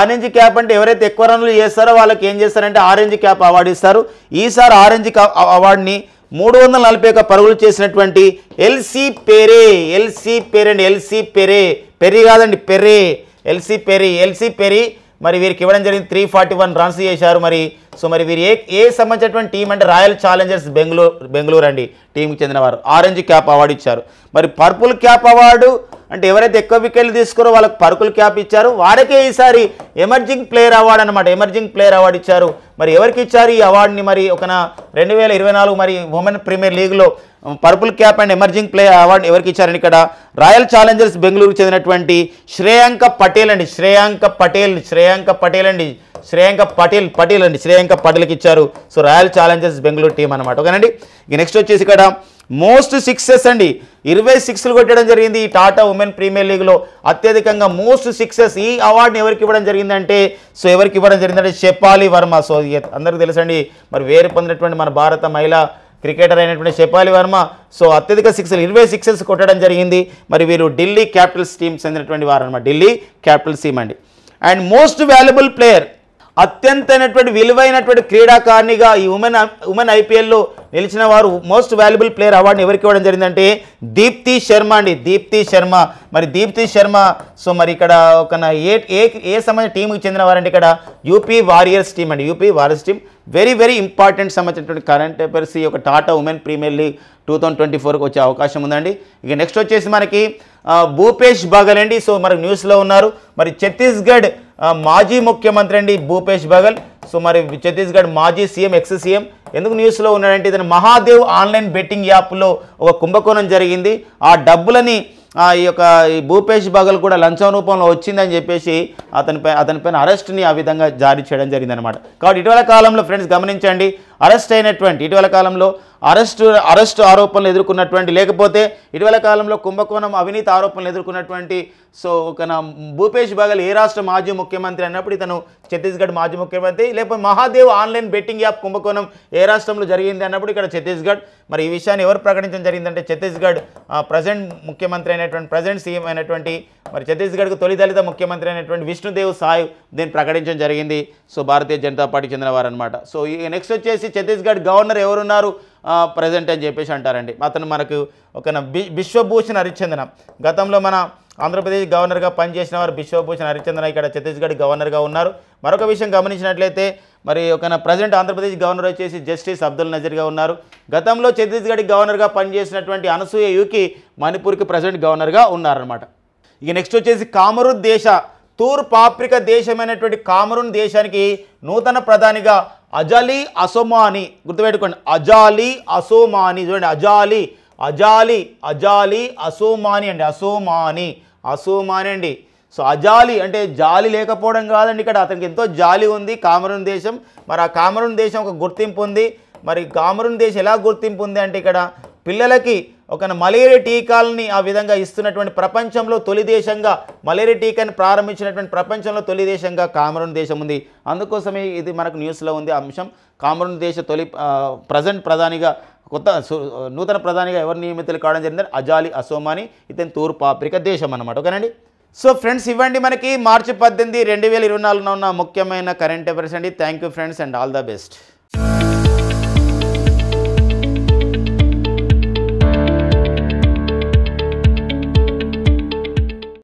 ఆరెంజ్ క్యాప్ అంటే ఎవరైతే ఎక్కువ రన్లు చేస్తారో వాళ్ళకి ఏం చేస్తారంటే ఆరెంజ్ క్యాప్ అవార్డు ఇస్తారు ఈసారి ఆరెంజ్ క్యాప్ అవార్డుని మూడు వందల నలభై ఒక్క పరుగులు చేసినటువంటి ఎల్సీ పెరే ఎల్సీ పెరే అండి ఎల్సీ పెరే పెరి కాదండి Perry Ellyse Perry Ellyse Perry మరి వీరికి ఇవ్వడం జరిగింది త్రీ ఫార్టీ వన్ రన్స్ చేశారు మరి సో మరి వీరు ఏ ఏ సంబంధించినటువంటి టీం అంటే రాయల్ ఛాలెంజర్స్ బెంగళూరు బెంగళూరు అండి టీంకి చెందినవారు ఆరెంజ్ క్యాప్ అవార్డు ఇచ్చారు మరి పర్పుల్ క్యాప్ అవార్డు అంటే ఎవరైతే ఎక్కువ వికెట్లు తీసుకురో వాళ్ళకి పర్పుల్ క్యాప్ ఇచ్చారు వారికే ఈసారి ఎమర్జింగ్ ప్లేయర్ అవార్డు అనమాట ఎమర్జింగ్ ప్లేయర్ అవార్డు ఇచ్చారు మరి ఎవరికి ఇచ్చారు ఈ అవార్డుని మరి ఒక రెండు వేల ఇరవై నాలుగు మరి ఉమెన్ ప్రీమియర్ లీగ్లో purple cap and emerging player award ఎవరికి ఇచ్చారని ఇక్కడ రాయల్ ఛాలెంజర్స్ బెంగళూరుకు చెందినటువంటి శ్రేయాంక పటేల్ అండి శ్రేయాంక పటేల్ శ్రేయాంక పటేల్ అండి శ్రేయాంక పటేల్ పటేల్ అండి శ్రేయాంక పటేల్కి ఇచ్చారు so Royal Challengers Bengaluru team అనమాట ఓకేనండి ఇక నెక్స్ట్ వచ్చేసి ఇక్కడ మోస్ట్ సిక్సెస్ అండి ఇరవై సిక్స్లు కొట్టడం జరిగింది ఈ టాటా ఉమెన్ ప్రీమియర్ లీగ్లో అత్యధికంగా మోస్ట్ సిక్సెస్ ఈ అవార్డుని ఎవరికి ఇవ్వడం జరిగిందంటే సో ఎవరికి ఇవ్వడం జరిగిందంటే షెపాలి వర్మ సో అందరికీ తెలుసండి మరి వేరు పొందినటువంటి మన భారత మహిళా క్రికెటర్ అయినటువంటి షెపాలి వర్మ సో అత్యధిక సిక్సెస్ ఇరవై సిక్సెస్ కొట్టడం జరిగింది మరి వీరు ఢిల్లీ క్యాపిటల్స్ టీం చెందినటువంటి వారు అనమాట ఢిల్లీ క్యాపిటల్స్ టీం అండి అండ్ మోస్ట్ వాల్యుబుల్ ప్లేయర్ అత్యంతైనటువంటి విలువైనటువంటి క్రీడాకారిణిగా ఈ ఉమెన్ ఉమెన్ ఐపీఎల్లో నిలిచిన వారు మోస్ట్ వాల్యుబుల్ ప్లేయర్ అవార్డుని ఎవరికి ఇవ్వడం జరిగిందంటే దీప్తి శర్మ అండి దీప్తి శర్మ మరి దీప్తి శర్మ సో మరి ఇక్కడ ఒక ఏ ఏ ఏ సంబంధించిన టీంకి చెందిన వారంటే ఇక్కడ యూపీ వారియర్స్ టీం అండి UP Warriors team very very important సంబంధించినటువంటి కరెంట్ అఫేర్స్ ఈ యొక్క Tata women premier League two thousand twenty ఫోర్కి వచ్చే అవకాశం ఉందండి ఇక నెక్స్ట్ వచ్చేసి మనకి భూపేష్ బాగల్ అండి సో మనకు న్యూస్లో ఉన్నారు మరి ఛత్తీస్గఢ్ మాజీ ముఖ్యమంత్రి అండి భూపేష్ బగల్ సో మరి ఛత్తీస్గఢ్ మాజీ సీఎం ఎక్స్ సీఎం ఎందుకు న్యూస్లో ఉన్నాడంటే ఇతను మహాదేవ్ ఆన్లైన్ బెట్టింగ్ యాప్లో ఒక కుంభకోణం జరిగింది ఆ డబ్బులని ఈ యొక్క ఈ భూపేష్ బగల్ కూడా లంచం రూపంలో వచ్చిందని చెప్పేసి అతనిపై అతనిపైన అరెస్ట్ని ఆ విధంగా జారీ చేయడం జరిగిందనమాట కాబట్టి ఇటీవల కాలంలో ఫ్రెండ్స్ గమనించండి అరెస్ట్ అయినటువంటి ఇటీవల కాలంలో అరెస్టు అరెస్టు ఆరోపణలు ఎదుర్కొన్నటువంటి లేకపోతే ఇటీవల కాలంలో కుంభకోణం అవినీతి ఆరోపణలు ఎదుర్కొన్నటువంటి సో ఒక భూపేష్ బాగల్ ఏ రాష్ట్ర మాజీ ముఖ్యమంత్రి అన్నప్పుడు ఇతను ఛత్తీస్గఢ్ మాజీ ముఖ్యమంత్రి లేకపోతే మహాదేవ్ ఆన్లైన్ బెట్టింగ్ యాప్ కుంభకోణం ఏ రాష్ట్రంలో జరిగింది అన్నప్పుడు ఇక్కడ ఛత్తీస్గఢ్ మరి ఈ విషయాన్ని ఎవరు ప్రకటించడం జరిగిందంటే ఛత్తీస్గఢ్ ప్రజెంట్ ముఖ్యమంత్రి అయినటువంటి ప్రజెంట్ సీఎం అయినటువంటి మరి ఛత్తీస్గఢ్కు తొలి దళిత ముఖ్యమంత్రి అయినటువంటి విష్ణుదేవ్ సాయ్ దీన్ని ప్రకటించడం జరిగింది సో భారతీయ జనతా పార్టీ చెందిన అనమాట సో ఈ నెక్స్ట్ వచ్చేసి ఛత్తీస్గఢ్ గవర్నర్ ఎవరున్నారు ప్రజెంట్ అని చెప్పేసి అంటారండి అతను మనకు ఒక విశ్వభూషణ్ హరిచందన గతంలో మన ఆంధ్రప్రదేశ్ గవర్నర్గా పనిచేసిన వారు బిశ్వభూషణ్ హరిచందన ఇక్కడ ఛత్తీస్గఢ్ గవర్నర్గా ఉన్నారు మరొక విషయం గమనించినట్లయితే మరి ఒక ప్రజెంట్ ఆంధ్రప్రదేశ్ గవర్నర్ వచ్చేసి జస్టిస్ అబ్దుల్ నజీర్గా ఉన్నారు గతంలో ఛత్తీస్గఢ్ గవర్నర్గా పనిచేసినటువంటి అనసూయ యుకి మణిపూర్కి ప్రజెంట్ గవర్నర్గా ఉన్నారనమాట ఇక నెక్స్ట్ వచ్చేసి కామరు దేశ తూర్పు ఆఫ్రికా దేశమైనటువంటి కామరూన్ దేశానికి నూతన ప్రధానిగా అజాలి అసోమాని గుర్తుపెట్టుకోండి అజాలి అసోమాని చూడండి అజాలి అజాలి అజాలి అసోమాని అండి అసోమాని అసోమాని అండి సో అజాలి అంటే జాలి లేకపోవడం కాదండి ఇక్కడ అతనికి ఎంతో జాలి ఉంది కామరూన్ దేశం మరి ఆ కామరూన్ దేశం ఒక గుర్తింపు ఉంది మరి కామరూన్ దేశం ఎలా గుర్తింపు ఉంది అంటే ఇక్కడ పిల్లలకి ఒక మలేరియా టీకాలని ఆ విధంగా ఇస్తున్నటువంటి ప్రపంచంలో తొలి దేశంగా మలేరియా టీకాని ప్రారంభించినటువంటి ప్రపంచంలో తొలి దేశంగా కామరూన్ దేశం ఉంది అందుకోసమే ఇది మనకు న్యూస్లో ఉంది అంశం కామరూన్ దేశ తొలి ప్రజెంట్ ప్రధానిగా కొత్త నూతన ప్రధానిగా ఎవరు నియమితులు కావడం జరిగింది అజాలి అసోమాని ఇతని తూర్పు ఆఫ్రికా దేశం అనమాట ఓకేనండి సో ఫ్రెండ్స్ ఇవ్వండి మనకి మార్చి పద్దెనిమిది రెండు వేల ఇరవై నాలుగున ఉన్న ముఖ్యమైన కరెంట్ అఫేర్స్ అండి thank you friends and all the best